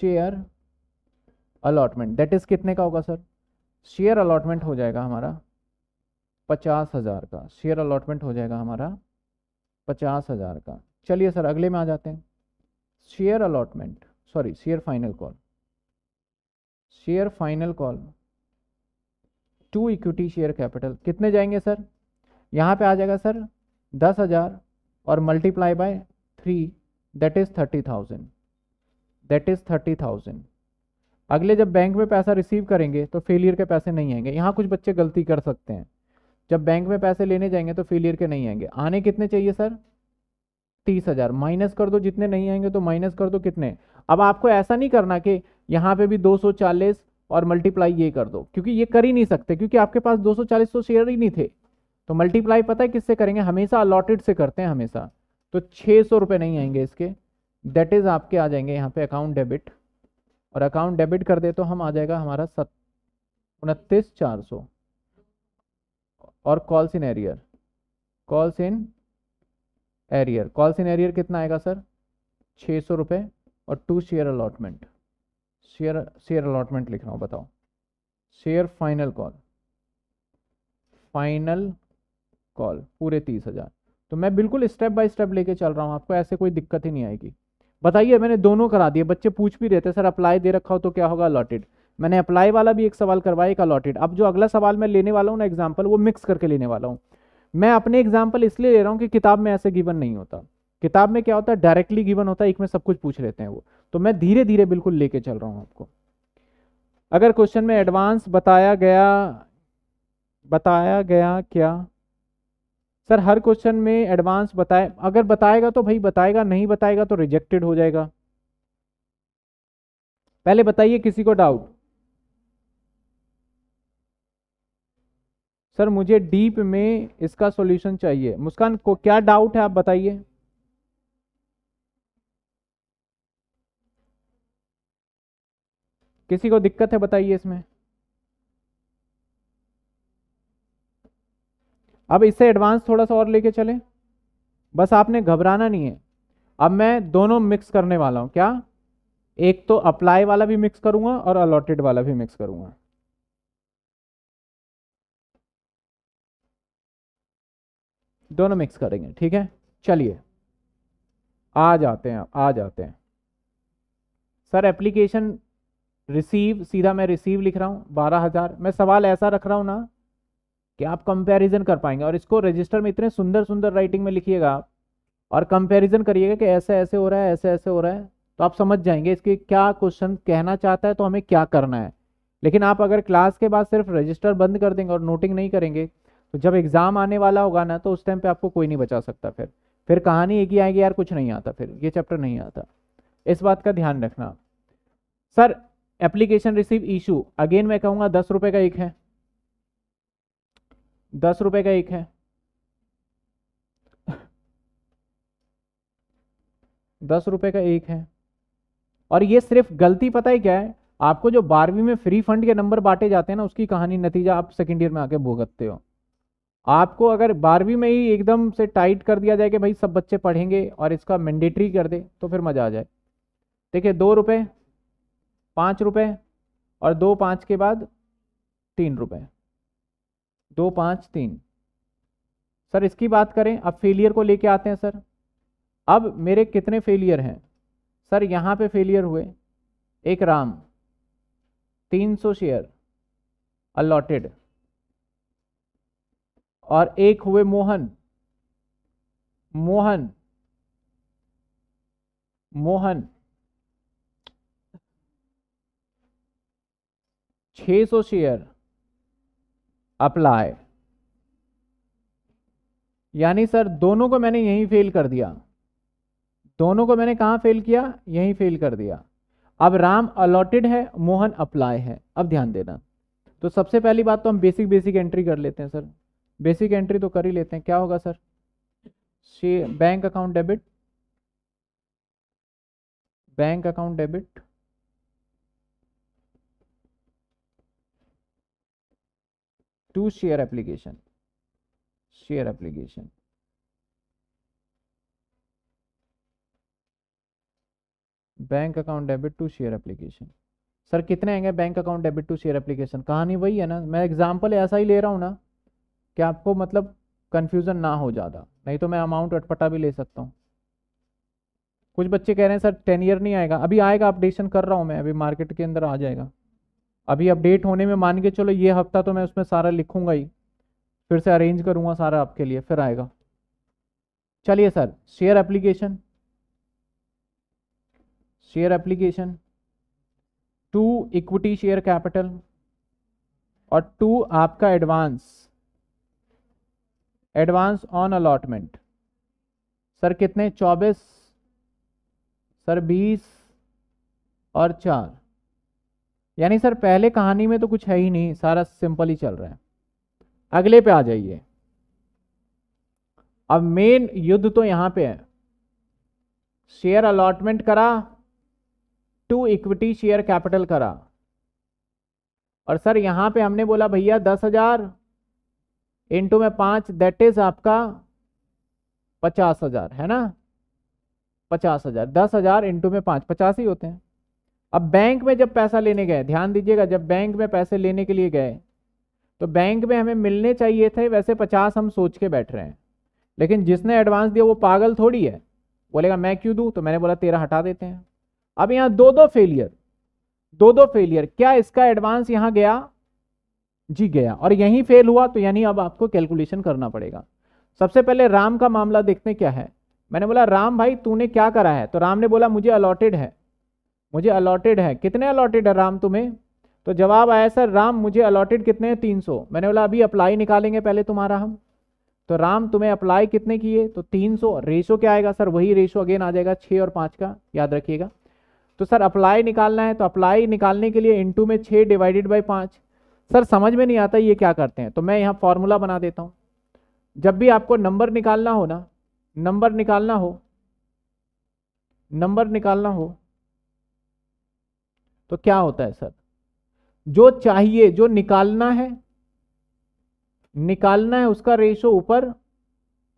share allotment that is कितने का होगा सर शेयर अलॉटमेंट हो जाएगा हमारा पचास हज़ार का शेयर अलॉटमेंट हो जाएगा हमारा पचास हज़ार का चलिए सर अगले में आ जाते हैं share allotment sorry share final call share final call to equity share capital कितने जाएंगे सर यहाँ पे आ जाएगा सर दस हज़ार और multiply by three that is thirty thousand that is thirty thousand अगले जब बैंक में पैसा रिसीव करेंगे तो फेलियर के पैसे नहीं आएंगे यहाँ कुछ बच्चे गलती कर सकते हैं जब बैंक में पैसे लेने जाएंगे तो फेलियर के नहीं आएंगे आने कितने चाहिए सर तीस हज़ार माइनस कर दो जितने नहीं आएंगे तो माइनस कर दो कितने अब आपको ऐसा नहीं करना कि यहाँ पे भी 240 और मल्टीप्लाई ये कर दो क्योंकि ये कर ही नहीं सकते क्योंकि आपके पास 240 तो शेयर ही नहीं थे तो मल्टीप्लाई पता है किससे करेंगे हमेशा अलॉटेड से करते हैं हमेशा तो छः सौ रुपये नहीं आएंगे इसके दैट इज़ आपके आ जाएंगे यहाँ पे अकाउंट डेबिट और अकाउंट डेबिट कर दे तो हम आ जाएगा हमारा सत उनतीस चार सौ और calls in arrear calls in arrear calls in arrear कितना आएगा सर छः सौ रुपये और to share allotment share share allotment लिख रहा हूँ बताओ share final call final call पूरे तीस हज़ार तो मैं बिल्कुल स्टेप बाय स्टेप लेके चल रहा हूँ आपको ऐसे कोई दिक्कत ही नहीं आएगी बताइए मैंने दोनों करा दिए बच्चे पूछ भी रहे थे सर अप्लाई दे रखा हो तो क्या होगा अलॉटेड मैंने अप्लाई वाला भी एक सवाल करवाया एक अलॉटेड अब जो अगला सवाल मैं लेने वाला हूँ ना एग्जाम्पल वो मिक्स करके लेने वाला हूँ मैं अपने एग्जाम्पल इसलिए ले रहा हूँ कि किताब में ऐसे गिवन नहीं होता किताब में क्या होता है डायरेक्टली गिवन होता है एक में सब कुछ पूछ लेते हैं वो तो मैं धीरे धीरे बिल्कुल लेके चल रहा हूँ आपको अगर क्वेश्चन में एडवांस बताया गया बताया गया क्या सर हर क्वेश्चन में एडवांस बताए अगर बताएगा तो भाई बताएगा नहीं बताएगा तो रिजेक्टेड हो जाएगा पहले बताइए किसी को डाउट सर मुझे डीप में इसका सॉल्यूशन चाहिए मुस्कान को क्या डाउट है आप बताइए किसी को दिक्कत है बताइए इसमें अब इससे एडवांस थोड़ा सा और लेके चले बस आपने घबराना नहीं है अब मैं दोनों मिक्स करने वाला हूँ क्या एक तो अप्लाई वाला भी मिक्स करूँगा और अलॉटेड वाला भी मिक्स करूँगा दोनों मिक्स करेंगे ठीक है चलिए आ जाते हैं आ जाते हैं सर एप्लीकेशन रिसीव सीधा मैं रिसीव लिख रहा हूँ बारह हज़ार मैं सवाल ऐसा रख रहा हूँ ना कि आप कंपैरिजन कर पाएंगे और इसको रजिस्टर में इतने सुंदर सुंदर राइटिंग में लिखिएगा आप और कंपैरिजन करिएगा कि ऐसे ऐसे हो रहा है ऐसे ऐसे हो रहा है तो आप समझ जाएंगे इसके क्या क्वेश्चन कहना चाहता है तो हमें क्या करना है लेकिन आप अगर क्लास के बाद सिर्फ रजिस्टर बंद कर देंगे और नोटिंग नहीं करेंगे तो जब एग्ज़ाम आने वाला होगा ना तो उस टाइम पर आपको कोई नहीं बचा सकता फिर फिर कहानी एक ही आएगी यार कुछ नहीं आता फिर ये चैप्टर नहीं आता इस बात का ध्यान रखना sir application receive issue again मैं कहूँगा दस रुपये का एक है दस रुपए का एक है दस रुपए का एक है और ये सिर्फ गलती पता ही क्या है आपको जो बारहवीं में फ्री फंड के नंबर बांटे जाते हैं ना उसकी कहानी नतीजा आप सेकेंड ईयर में आके भुगतते हो आपको अगर बारहवीं में ही एकदम से टाइट कर दिया जाए कि भाई सब बच्चे पढ़ेंगे और इसका मैंडेटरी कर दे तो फिर मज़ा आ जाए देखिए दो रुपये पाँच रुपये और दो पाँच के बाद तीन रुपये दो पाँच तीन सर इसकी बात करें अब फेलियर को लेके आते हैं सर अब मेरे कितने फेलियर हैं सर यहाँ पे फेलियर हुए एक राम 300 शेयर अलॉटेड और एक हुए मोहन मोहन मोहन 600 शेयर अप्लाई यानी सर दोनों को मैंने यहीं फेल कर दिया दोनों को मैंने कहाँ फेल किया यहीं फेल कर दिया अब राम अलॉटेड है मोहन अप्लाई है अब ध्यान देना तो सबसे पहली बात तो हम बेसिक बेसिक एंट्री कर लेते हैं सर बेसिक एंट्री तो कर ही लेते हैं क्या होगा sir bank account debit bank account debit to share application share application bank account debit to share application sir कितने आएंगे bank account debit to share application कहानी वही है ना मैं एग्जांपल ऐसा ही ले रहा हूँ ना कि आपको मतलब कन्फ्यूज़न ना हो ज़्यादा नहीं तो मैं अमाउंट अटपटा भी ले सकता हूँ कुछ बच्चे कह रहे हैं सर टेन ईयर नहीं आएगा अभी आएगा अपडेशन कर रहा हूँ मैं अभी मार्केट के अंदर आ जाएगा अभी अपडेट होने में मान के चलो ये हफ्ता तो मैं उसमें सारा लिखूंगा ही फिर से अरेंज करूंगा सारा आपके लिए फिर आएगा चलिए sir share application share application to equity share capital और टू आपका advance advance on allotment sir कितने चौबीस सर बीस और चार यानी सर पहले कहानी में तो कुछ है ही नहीं सारा सिंपल ही चल रहा है अगले पे आ जाइए अब मेन युद्ध तो यहां पे है शेयर अलॉटमेंट करा टू इक्विटी शेयर कैपिटल करा और सर यहां पे हमने बोला भैया दस हजार इंटू में पांच दैट इज आपका पचास हजार है ना पचास हजार दस हजार इंटू में पांच पचास ही होते हैं अब बैंक में जब पैसा लेने गए ध्यान दीजिएगा जब बैंक में पैसे लेने के लिए गए तो बैंक में हमें मिलने चाहिए थे वैसे पचास हम सोच के बैठ रहे हैं लेकिन जिसने एडवांस दिया वो पागल थोड़ी है बोलेगा मैं क्यों दूँ तो मैंने बोला तेरा हटा देते हैं अब यहाँ दो दो फेलियर दो दो फेलियर क्या इसका एडवांस यहाँ गया जी गया और यहीं फेल हुआ तो यानी अब आपको कैलकुलेशन करना पड़ेगा सबसे पहले राम का मामला देखते क्या है मैंने बोला राम भाई तूने क्या करा है तो राम ने बोला मुझे अलॉटेड है मुझे अलॉटेड है कितने अलॉटेड है राम तुम्हें तो जवाब आया सर राम मुझे अलॉटेड कितने हैं तीन सौ मैंने बोला अभी अप्लाई निकालेंगे पहले तुम्हारा हम तो राम तुम्हें अप्लाई कितने किए तो तीन सौ रेशो क्या आएगा सर वही रेशो अगेन आ जाएगा छः और पाँच का याद रखिएगा तो सर अप्लाई निकालना है तो अप्लाई निकालने के लिए इंटू में छः डिवाइडेड बाई पाँच सर समझ में नहीं आता ये क्या करते हैं तो मैं यहाँ फार्मूला बना देता हूँ जब भी आपको नंबर निकालना हो ना नंबर निकालना हो नंबर निकालना हो तो क्या होता है सर जो चाहिए जो निकालना है निकालना है उसका रेशो ऊपर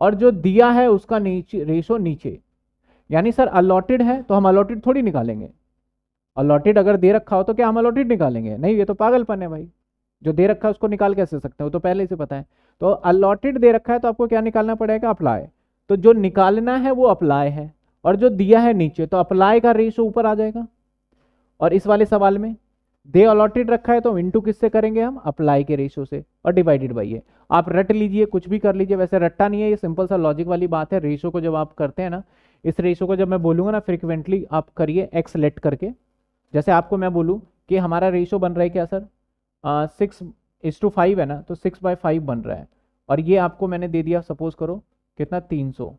और जो दिया है उसका नीचे रेशो नीचे यानी सर अलॉटेड है तो हम अलॉटेड थोड़ी निकालेंगे अलॉटेड अगर दे रखा हो तो क्या हम अलॉटेड निकालेंगे नहीं ये तो पागलपन है भाई जो दे रखा है उसको निकाल कैसे सकते हैं वो तो पहले से पता है तो अलॉटेड दे रखा है तो आपको क्या निकालना पड़ेगा अप्लाई तो जो निकालना है वो अप्लाई है और जो दिया है नीचे तो अप्लाई का रेशो ऊपर आ जाएगा और इस वाले सवाल में दे अलॉटेड रखा है तो इंटू किससे करेंगे हम अप्लाई के रेशियो से और डिवाइडेड बाई ये आप रट लीजिए कुछ भी कर लीजिए वैसे रट्टा नहीं है ये सिंपल सा लॉजिक वाली बात है रेशो को जब आप करते हैं ना इस रेशो को जब मैं बोलूँगा ना फ्रिक्वेंटली आप करिए एक्स लेट करके जैसे आपको मैं बोलूँ कि हमारा रेशो बन रहा है क्या sir six is to five है ना तो सिक्स बाई फाइव बन रहा है और ये आपको मैंने दे दिया सपोज करो कितना तीन सौ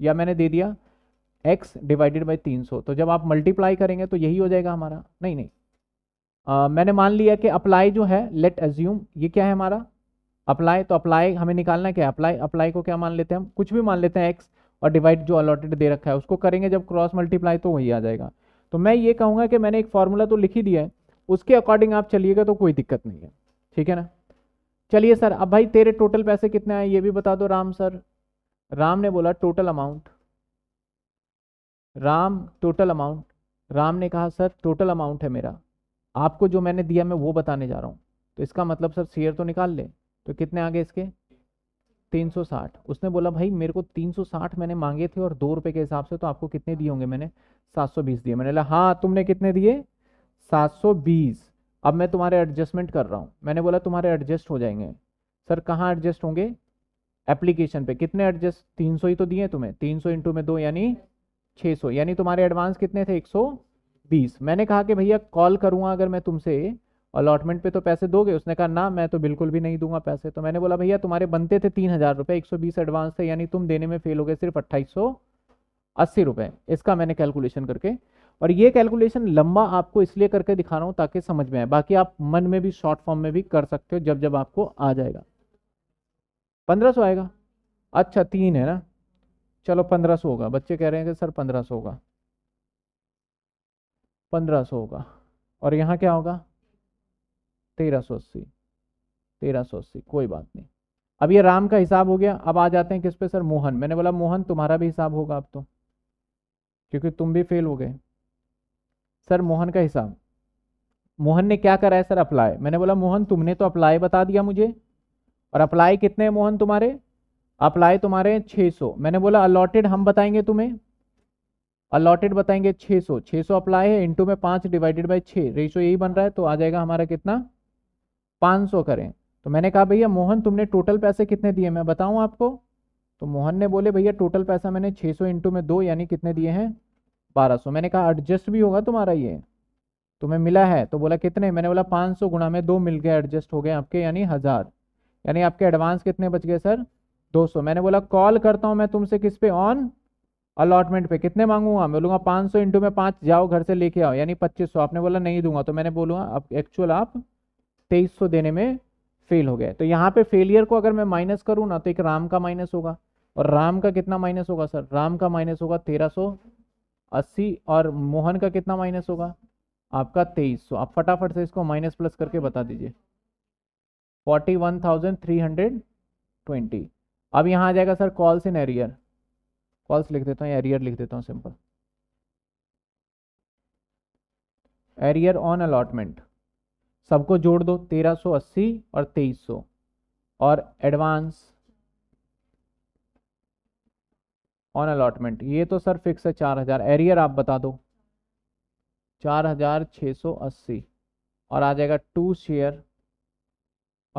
या मैंने दे दिया एक्स डिवाइडेड बाई तीन सौ तो जब आप मल्टीप्लाई करेंगे तो यही हो जाएगा हमारा नहीं नहीं आ, मैंने मान लिया कि अप्लाई जो है लेट एज्यूम ये क्या है हमारा अप्लाई तो अप्लाई हमें निकालना क्या है अप्लाई अप्लाई को क्या मान लेते हैं हम कुछ भी मान लेते हैं एक्स और डिवाइड जो अलॉटेड दे रखा है उसको करेंगे जब क्रॉस मल्टीप्लाई तो वही आ जाएगा तो मैं ये कहूँगा कि मैंने एक फार्मूला तो लिख ही दिया है उसके अकॉर्डिंग आप चलिएगा तो कोई दिक्कत नहीं है ठीक है ना चलिए सर अब भाई तेरे टोटल पैसे कितने आए ये भी बता दो राम सर राम ने बोला total amount Ram total amount Ram ने कहा सर टोटल अमाउंट है मेरा आपको जो मैंने दिया मैं वो बताने जा रहा हूँ तो इसका मतलब सर शेयर तो निकाल ले तो कितने आगे इसके 360 उसने बोला भाई मेरे को 360 मैंने मांगे थे और दो रुपए के हिसाब से तो आपको कितने दिए होंगे मैंने 720 दिए मैंने बोला हाँ तुमने कितने दिए 720 अब मैं तुम्हारे एडजस्टमेंट कर रहा हूँ मैंने बोला तुम्हारे एडजस्ट हो जाएंगे सर कहाँ एडजस्ट होंगे एप्लीकेशन पे कितने एडजस्ट 300 ही तो दिए तुम्हें 300 सौ इंटू में दो यानी 600 यानी तुम्हारे एडवांस कितने थे 120 मैंने कहा कि भैया कॉल करूँगा अगर मैं तुमसे अलॉटमेंट पे तो पैसे दोगे उसने कहा ना मैं तो बिल्कुल भी नहीं दूंगा पैसे तो मैंने बोला भैया तुम्हारे बनते थे तीन हज़ार रुपये एक सौ बीस एडवांस थे यानी तुम देने में फेल हो गए सिर्फ अट्ठाईस सौ अस्सी रुपये इसका मैंने कैलकुलेशन करके और ये कैलकुलेशन लंबा आपको इसलिए करके दिखा रहा हूँ ताकि समझ में आए बाकी आप मन में भी शॉर्ट फॉर्म में भी कर सकते हो जब जब आपको आ जाएगा पंद्रह सौ आएगा अच्छा तीन है ना चलो पंद्रह सौ होगा बच्चे कह रहे हैं कि सर पंद्रह सौ होगा पंद्रह सौ होगा और यहाँ क्या होगा तेरह सौ अस्सी तेरह सौ अस्सी कोई बात नहीं अब ये राम का हिसाब हो गया अब आ जाते हैं किस पे सर मोहन मैंने बोला मोहन तुम्हारा भी हिसाब होगा अब तो क्योंकि तुम भी फेल हो गए सर मोहन का हिसाब मोहन ने क्या करा है सर अप्लाई मैंने बोला मोहन तुमने तो अप्लाई बता दिया मुझे और अप्लाई कितने हैं मोहन तुम्हारे अप्लाई तुम्हारे 600 मैंने बोला अलॉटेड हम बताएंगे तुम्हें अलॉटेड बताएंगे 600 600 अप्लाई है इंटू में पाँच डिवाइडेड बाई छः रेशो यही बन रहा है तो आ जाएगा हमारा कितना 500 करें तो मैंने कहा भैया मोहन तुमने टोटल पैसे कितने दिए मैं बताऊँ आपको तो मोहन ने बोले भैया टोटल पैसा मैंने छः सौ इंटू में दो यानी कितने दिए हैं बारह मैंने कहा एडजस्ट भी होगा तुम्हारा ये तुम्हें मिला है तो बोला कितने मैंने बोला पाँच गुणा में दो मिल गए एडजस्ट हो गए आपके यानी हज़ार यानी आपके एडवांस कितने बच गए सर 200 मैंने बोला कॉल करता हूँ मैं तुमसे किस पे ऑन अलॉटमेंट पे कितने मांगूंगा मैं बोलूंगा पाँच सौ इंटू में पाँच जाओ घर से लेके आओ यानी पच्चीस सौ आपने बोला नहीं दूंगा तो मैंने बोलूँगा अब एक्चुअल आप तेईस सौ देने में फेल हो गए तो यहाँ पे फेलियर को अगर मैं माइनस करूँ ना तो एक राम का माइनस होगा और राम का कितना माइनस होगा सर राम का माइनस होगा तेरह सौ अस्सी और मोहन का कितना माइनस होगा आपका तेईस सौ आप फटाफट से इसको माइनस प्लस करके बता दीजिए forty one thousand three hundred twenty अब यहाँ आ जाएगा sir calls in arrear calls लिख देता हूँ एरियर लिख देता हूँ सिंपल एरियर ऑन अलॉटमेंट सबको जोड़ दो 1380 और 2300 और एडवांस ऑन अलॉटमेंट ये तो सर फिक्स है 4000 एरियर आप बता दो 4680 और आ जाएगा टू शेयर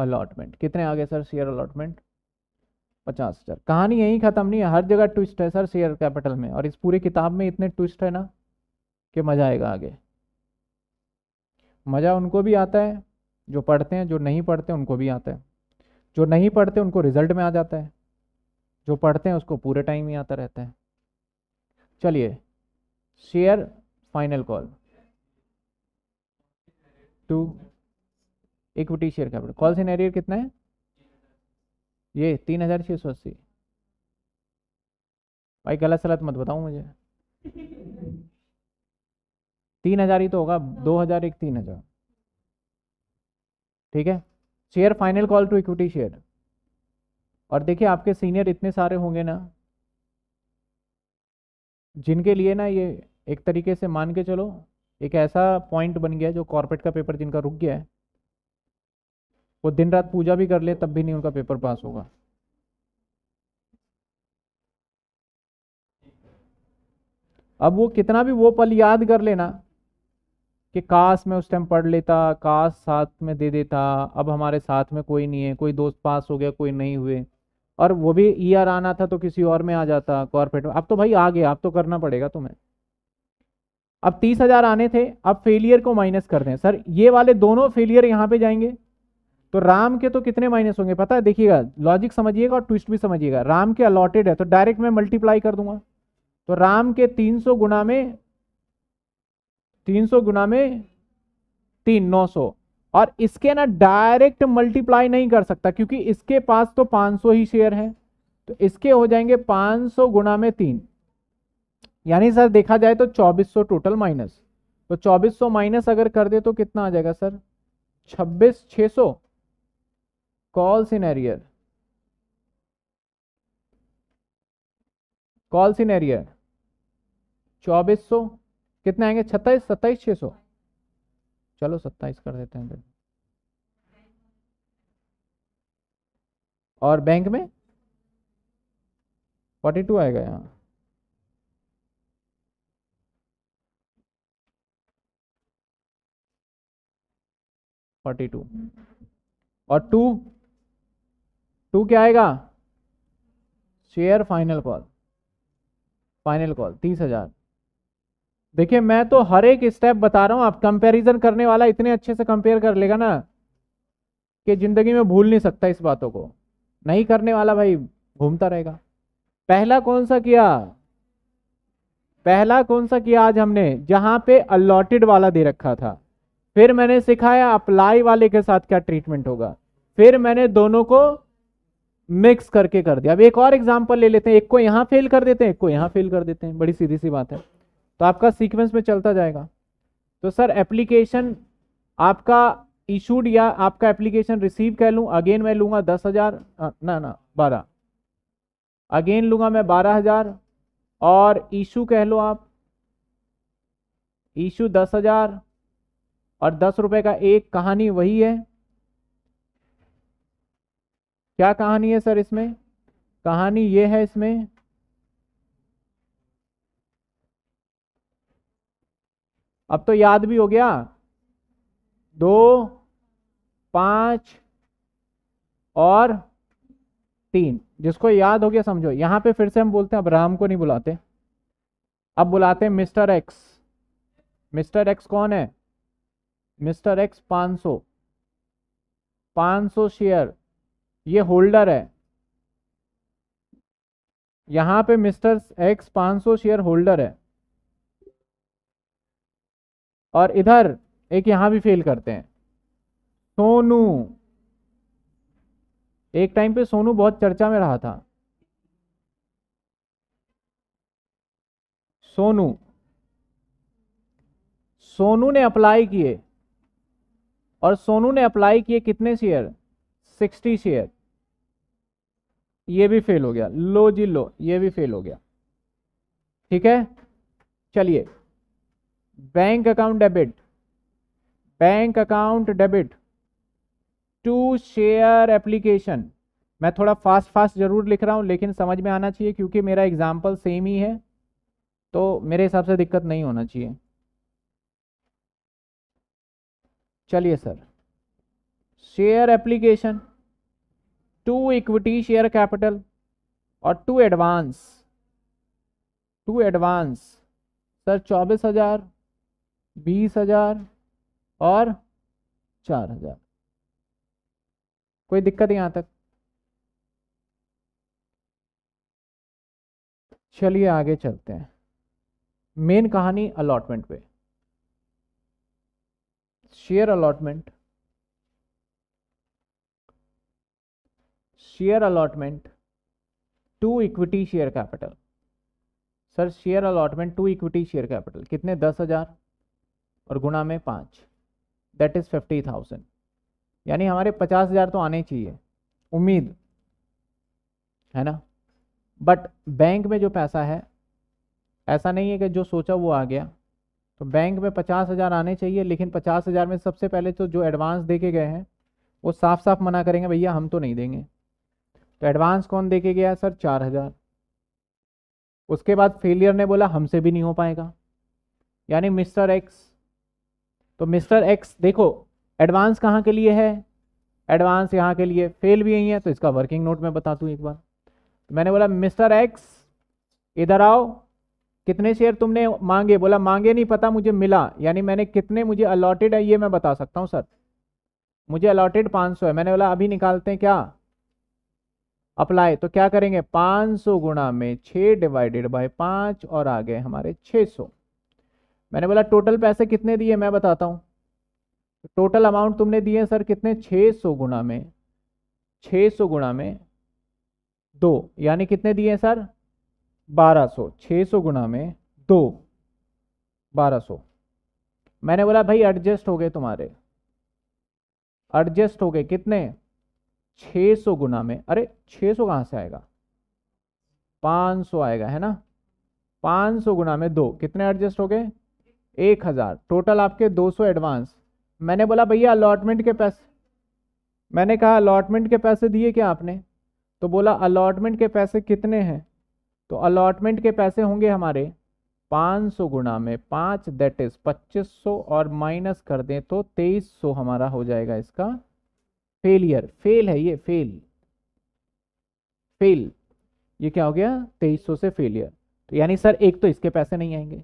अलॉटमेंट कितने आ गए सर शेयर अलॉटमेंट पचास हज़ार कहानी यहीं ख़त्म नहीं है हर जगह ट्विस्ट है सर शेयर कैपिटल में और इस पूरी किताब में इतने ट्विस्ट है ना कि मज़ा आएगा आगे मज़ा उनको भी आता है जो पढ़ते हैं जो नहीं पढ़ते उनको भी आता है जो नहीं पढ़ते उनको रिजल्ट में आ जाता है जो पढ़ते हैं उसको पूरे टाइम ही आता रहता है चलिए share final call to equity share capital call सिनेरियर कितना है ये तीन हज़ार छः सौ अस्सी भाई गलत सलत मत बताऊ मुझे <laughs> तीन हज़ार ही तो होगा हाँ। दो हज़ार एक तीन हज़ार ठीक है share final call to equity share और देखिए आपके सीनियर इतने सारे होंगे ना जिनके लिए ना ये एक तरीके से मान के चलो एक ऐसा पॉइंट बन गया जो कॉर्पोरेट का पेपर जिनका रुक गया है वो दिन रात पूजा भी कर ले तब भी नहीं उनका पेपर पास होगा अब वो कितना भी वो पल याद कर लेना कि काश मैं उस टाइम पढ़ लेता काश साथ में दे देता अब हमारे साथ में कोई नहीं है कोई दोस्त पास हो गया कोई नहीं हुए और वो भी ईयर e आना था तो किसी और में आ जाता कॉर्पोरेट में अब तो भाई आ गया अब तो करना पड़ेगा तुम्हें अब तीस हजार आने थे अब फेलियर को माइनस कर दें सर ये वाले दोनों फेलियर यहाँ पे जाएंगे तो राम के तो कितने माइनस होंगे पता है देखिएगा लॉजिक समझिएगा और ट्विस्ट भी समझिएगा राम के अलॉटेड है तो डायरेक्ट मैं मल्टीप्लाई कर दूंगा तो राम के 300 गुना में 300 गुना में तीन नौ सौ और इसके ना डायरेक्ट मल्टीप्लाई नहीं कर सकता क्योंकि इसके पास तो 500 ही शेयर है तो इसके हो जाएंगे 500 गुना में तीन यानी सर देखा जाए तो 2400 टोटल माइनस तो 2400 माइनस अगर कर दे तो कितना आ जाएगा सर छब्बीस छः सौ calls in arrear calls in arrear चौबीस सौ कितने आएंगे छत्ताईस सत्ताईस छह सौ चलो सत्ताईस कर देते हैं और बैंक में फोर्टी टू आएगा यहाँ फोर्टी टू और टू टू क्या आएगा share final call final call तीस हजार देखिए मैं तो हर एक स्टेप बता रहा हूं आप कंपैरिजन करने वाला इतने अच्छे से कंपेयर कर लेगा ना कि जिंदगी में भूल नहीं सकता इस बातों को नहीं करने वाला भाई घूमता रहेगा पहला कौन सा किया पहला कौन सा किया आज हमने जहां पे अलॉटेड वाला दे रखा था फिर मैंने सिखाया अप्लाई वाले के साथ क्या ट्रीटमेंट होगा फिर मैंने दोनों को मिक्स करके कर दिया अब एक और एग्जाम्पल ले लेते हैं एक को यहाँ फेल कर देते हैं एक को यहाँ फेल कर देते हैं बड़ी सीधी सी बात है तो आपका सीक्वेंस में चलता जाएगा तो सर एप्लीकेशन आपका इशूड या आपका एप्लीकेशन रिसीव कह लूँ अगेन मैं लूँगा दस हज़ार ना ना बारह अगेन लूँगा मैं बारह हज़ार और इशू कह लो आप इशू दस हज़ार और दस रुपये का एक कहानी वही है क्या कहानी है सर इसमें कहानी ये है इसमें अब तो याद भी हो गया दो पांच और तीन जिसको याद हो गया समझो यहां पे फिर से हम बोलते हैं अब राम को नहीं बुलाते अब बुलाते हैं मिस्टर एक्स मिस्टर एक्स कौन है मिस्टर एक्स 500 500 शेयर ये होल्डर है यहां पे मिस्टर एक्स 500 शेयर होल्डर है और इधर एक यहां भी फेल करते हैं सोनू एक टाइम पे सोनू बहुत चर्चा में रहा था सोनू सोनू ने अप्लाई किए और सोनू ने अप्लाई किए कितने शेयर 60 शेयर ये भी फेल हो गया लो जी लो ये भी फेल हो गया ठीक है चलिए bank account debit bank account debit to share application मैं थोड़ा फास्ट फास्ट जरूर लिख रहा हूँ लेकिन समझ में आना चाहिए क्योंकि मेरा एग्जाम्पल सेम ही है तो मेरे हिसाब से दिक्कत नहीं होना चाहिए चलिए sir share application to equity share capital और to advance to advance sir चौबीस हजार बीस हजार और चार हजार कोई दिक्कत यहां तक चलिए आगे चलते हैं मेन कहानी अलॉटमेंट पे share allotment share allotment to equity share capital sir share allotment to equity share capital कितने दस हज़ार और गुणा में पाँच दैट इज़ फिफ्टी थाउजेंड यानी हमारे पचास हज़ार तो आने चाहिए उम्मीद है ना बट बैंक में जो पैसा है ऐसा नहीं है कि जो सोचा वो आ गया तो बैंक में पचास हज़ार आने चाहिए लेकिन पचास हज़ार में सबसे पहले तो जो एडवांस दे के गए हैं वो साफ साफ मना करेंगे भैया हम तो नहीं देंगे तो एडवांस कौन देके गया सर चार हज़ार उसके बाद फेलियर ने बोला हमसे भी नहीं हो पाएगा यानी मिस्टर एक्स तो मिस्टर एक्स देखो एडवांस कहाँ के लिए है एडवांस यहाँ के लिए फेल भी यही है तो इसका वर्किंग नोट में बता दूँ एक बार तो मैंने बोला मिस्टर एक्स इधर आओ कितने शेयर तुमने मांगे बोला मांगे नहीं पता मुझे मिला यानी मैंने कितने मुझे अलॉटेड है ये मैं बता सकता हूँ सर मुझे अलॉटेड 500 है मैंने बोला अभी निकालते हैं क्या अप्लाई तो क्या करेंगे 500 गुणा में 6 डिवाइडेड बाय 5 और आ गए हमारे 600 मैंने बोला टोटल पैसे कितने दिए मैं बताता हूँ टोटल अमाउंट तुमने दिए सर कितने 600 गुणा में 600 गुणा में दो यानी कितने दिए सर 1200 600 गुणा में दो 1200 मैंने बोला भाई एडजस्ट हो गए तुम्हारे एडजस्ट हो गए कितने छः सौ गुना में अरे छः सौ कहाँ से आएगा पाँच सौ आएगा है ना पाँच सौ गुना में दो कितने एडजस्ट हो गए एक हज़ार टोटल आपके दो सौ एडवांस मैंने बोला भैया अलॉटमेंट के पैसे मैंने कहा अलॉटमेंट के पैसे दिए क्या आपने तो बोला अलॉटमेंट के पैसे कितने हैं तो अलॉटमेंट के पैसे होंगे हमारे पाँच सौ गुना में पाँच दैट इज़ पच्चीस सौ और माइनस कर दें तो तेईस सौ हमारा हो जाएगा इसका फेलियर फेल है ये फेल फेल ये क्या हो गया तेईस सौ से फेलियर तो यानी सर एक तो इसके पैसे नहीं आएंगे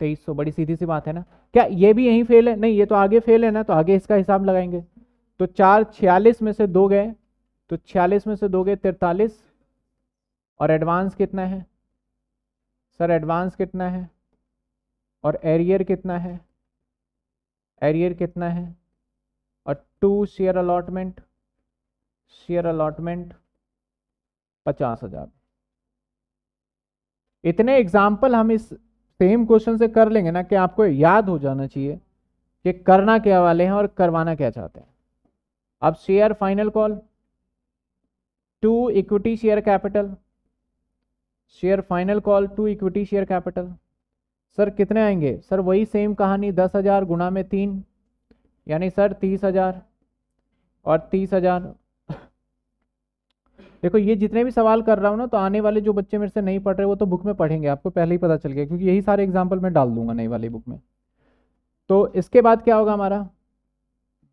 तेईस सौ बड़ी सीधी सी बात है ना क्या ये भी यही फेल है नहीं ये तो आगे फेल है ना तो आगे इसका हिसाब लगाएंगे तो चार छियालीस में से दो गए तो छियालीस में से दो गए तिरतालीस और एडवांस कितना है सर एडवांस कितना है और एरियर कितना है एरियर कितना है और to share allotment share allotment पचास हजार इतने एग्जाम्पल हम इस सेम क्वेश्चन से कर लेंगे ना कि आपको याद हो जाना चाहिए कि करना क्या वाले हैं और करवाना क्या चाहते हैं अब share final call to equity share capital share final call to equity share capital sir कितने आएंगे सर वही सेम कहानी दस हजार गुणा में तीन यानी सर तीस हज़ार और तीस हज़ार देखो ये जितने भी सवाल कर रहा हूँ ना तो आने वाले जो बच्चे मेरे से नहीं पढ़ रहे वो तो बुक में पढ़ेंगे आपको पहले ही पता चल गया क्योंकि यही सारे एग्जाम्पल मैं डाल दूंगा नई वाली बुक में तो इसके बाद क्या होगा हमारा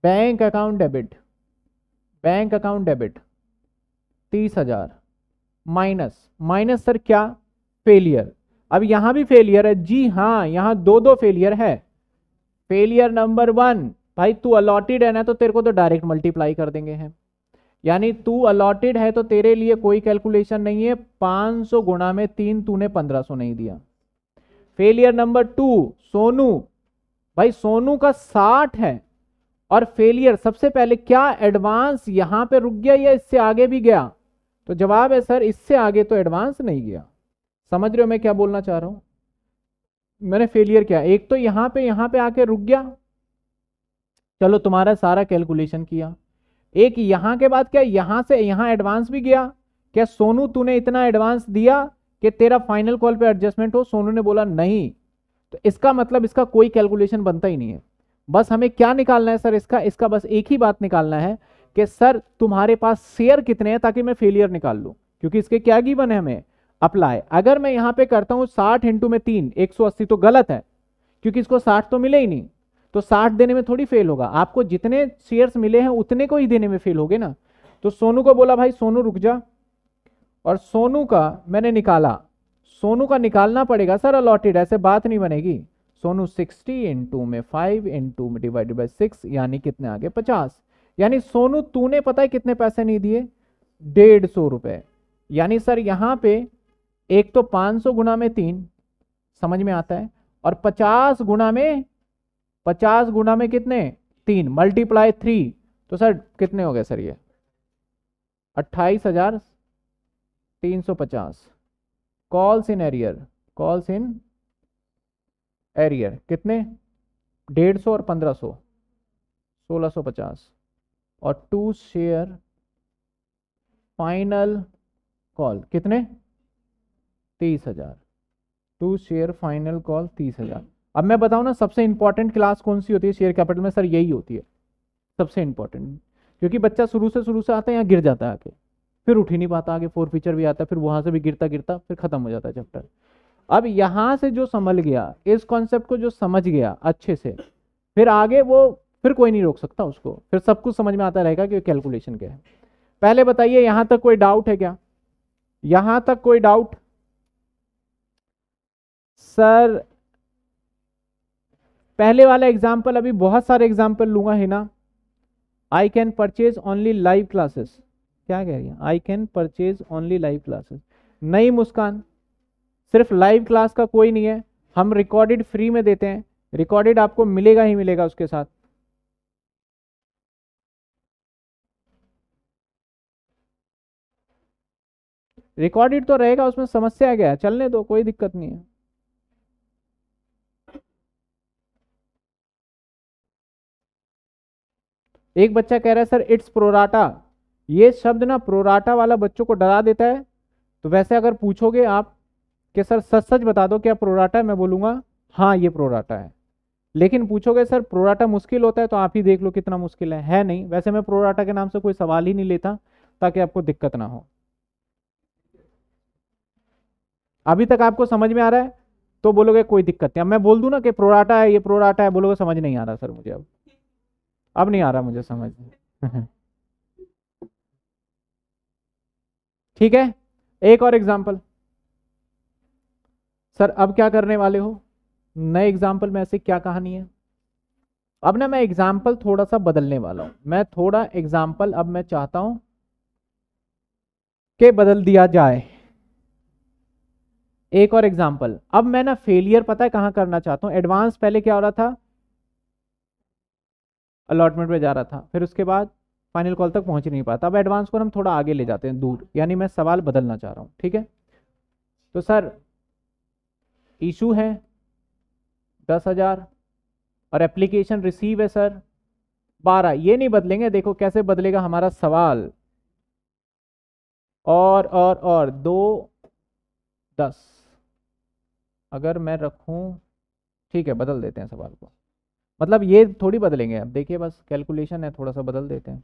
bank account debit bank account debit तीस हज़ार माइनस माइनस सर क्या फेलियर अब यहां भी फेलियर है जी हाँ यहां दो दो फेलियर है फेलियर नंबर वन भाई तू अलॉटेड है ना तो तेरे को तो डायरेक्ट मल्टीप्लाई कर देंगे हैं यानी तू अलॉटेड है तो तेरे लिए कोई कैलकुलेशन नहीं है 500 गुणा में तीन तूने 1500 नहीं दिया फेलियर नंबर टू सोनू भाई सोनू का 60 है और फेलियर सबसे पहले क्या एडवांस यहां पे रुक गया या इससे आगे भी गया तो जवाब है सर इससे आगे तो एडवांस नहीं गया समझ रहे हो मैं क्या बोलना चाह रहा हूं मैंने फेलियर किया एक तो यहां पे यहां पे आके रुक गया चलो तुम्हारा सारा कैलकुलेशन किया एक यहां के बाद क्या यहां से यहां एडवांस भी गया क्या सोनू तूने इतना एडवांस दिया कि तेरा फाइनल कॉल पे एडजस्टमेंट हो सोनू ने बोला नहीं तो इसका मतलब इसका कोई कैलकुलेशन बनता ही नहीं है बस हमें क्या निकालना है सर इसका इसका बस एक ही बात निकालना है कि सर तुम्हारे पास शेयर कितने हैं ताकि मैं फेलियर निकाल लूँ क्योंकि इसके क्या गिवन है हमें अप्लाई अगर मैं यहाँ पे करता हूँ साठ इंटू में तीन एक तो गलत है क्योंकि इसको साठ तो मिले ही नहीं तो साठ देने में थोड़ी फेल होगा आपको जितने शेयर्स मिले हैं उतने को ही देने में फेल गए ना तो सोनू को बोला भाई सोनू रुक जा और सोनू का मैंने निकाला सोनू का निकालना पड़ेगा सर अलॉटेड ऐसे बात नहीं बनेगी सोनू 60 टू में 5 टू में डिवाइडेड बाई सिक्स यानी कितने आगे 50 यानी सोनू तूने पता है कितने पैसे नहीं दिए डेढ़ सौ रुपये यानी सर यहाँ पे एक तो 500 गुना में तीन समझ में आता है और 50 गुना में पचास गुना में कितने तीन मल्टीप्लाई थ्री तो सर कितने हो गए सर ये अट्ठाईस हजार तीन सौ पचास calls in arrear calls in arrear कितने डेढ़ सौ और पंद्रह सौ सोलह सौ पचास और टू शेयर फाइनल कॉल कितने तीस हजार टू शेयर फाइनल कॉल तीस हजार अब मैं बताऊँ ना सबसे इंपॉर्टेंट क्लास कौन सी होती है शेयर कैपिटल में सर यही होती है सबसे इंपॉर्टेंट क्योंकि बच्चा शुरू से शुरू से आता है यहाँ गिर जाता है आके फिर उठ ही नहीं पाता आगे फोर फीचर भी आता है फिर वहाँ से भी गिरता गिरता फिर खत्म हो जाता है चैप्टर अब यहाँ से जो संभल गया इस कॉन्सेप्ट को जो समझ गया अच्छे से फिर आगे वो फिर कोई नहीं रोक सकता उसको फिर सब कुछ समझ में आता रहेगा कि कैलकुलेशन क्या है पहले बताइए यहां तक कोई डाउट है क्या यहां तक कोई डाउट सर पहले वाला एग्जाम्पल अभी बहुत सारे एग्जाम्पल लूंगा Heena I can purchase only live classes क्या कह रही है I can purchase only live classes नई मुस्कान सिर्फ लाइव क्लास का कोई नहीं है हम रिकॉर्डेड फ्री में देते हैं रिकॉर्डेड आपको मिलेगा ही मिलेगा उसके साथ रिकॉर्डेड तो रहेगा उसमें समस्या क्या है चलने दो कोई दिक्कत नहीं है एक बच्चा कह रहा है सर इट्स प्रोराटा ये शब्द ना प्रोराटा वाला बच्चों को डरा देता है तो वैसे अगर पूछोगे आप कि सर सच सच बता दो क्या प्रोराटा है मैं बोलूँगा हाँ ये प्रोराटा है लेकिन पूछोगे सर प्रोराटा मुश्किल होता है तो आप ही देख लो कितना मुश्किल है है नहीं वैसे मैं प्रोराटा के नाम से कोई सवाल ही नहीं लेता ताकि आपको दिक्कत ना हो अभी तक आपको समझ में आ रहा है तो बोलोगे कोई दिक्कत नहीं अब मैं बोल दूँ ना कि प्रोराटा है ये प्रोराटा है बोलोगे समझ नहीं आ रहा सर मुझे अब अब नहीं आ रहा मुझे समझ <laughs> ठीक है एक और एग्जाम्पल सर अब क्या करने वाले हो नए एग्जाम्पल में ऐसे क्या कहानी है अब ना मैं एग्जाम्पल थोड़ा सा बदलने वाला हूं मैं थोड़ा एग्जाम्पल अब मैं चाहता हूं कि बदल दिया जाए एक और एग्जाम्पल अब मैं ना फेलियर पता है कहां करना चाहता हूं एडवांस पहले क्या हो रहा था अलॉटमेंट में जा रहा था फिर उसके बाद फाइनल कॉल तक पहुंच नहीं पाता अब एडवांस को हम थोड़ा आगे ले जाते हैं दूर यानी मैं सवाल बदलना चाह रहा हूँ ठीक है तो सर इशू है दस हज़ार और एप्लीकेशन रिसीव है सर बारह ये नहीं बदलेंगे देखो कैसे बदलेगा हमारा सवाल और और और दो दस अगर मैं रखूं ठीक है बदल देते हैं सवाल को मतलब ये थोड़ी बदलेंगे अब देखिए बस कैलकुलेशन है थोड़ा सा बदल देते हैं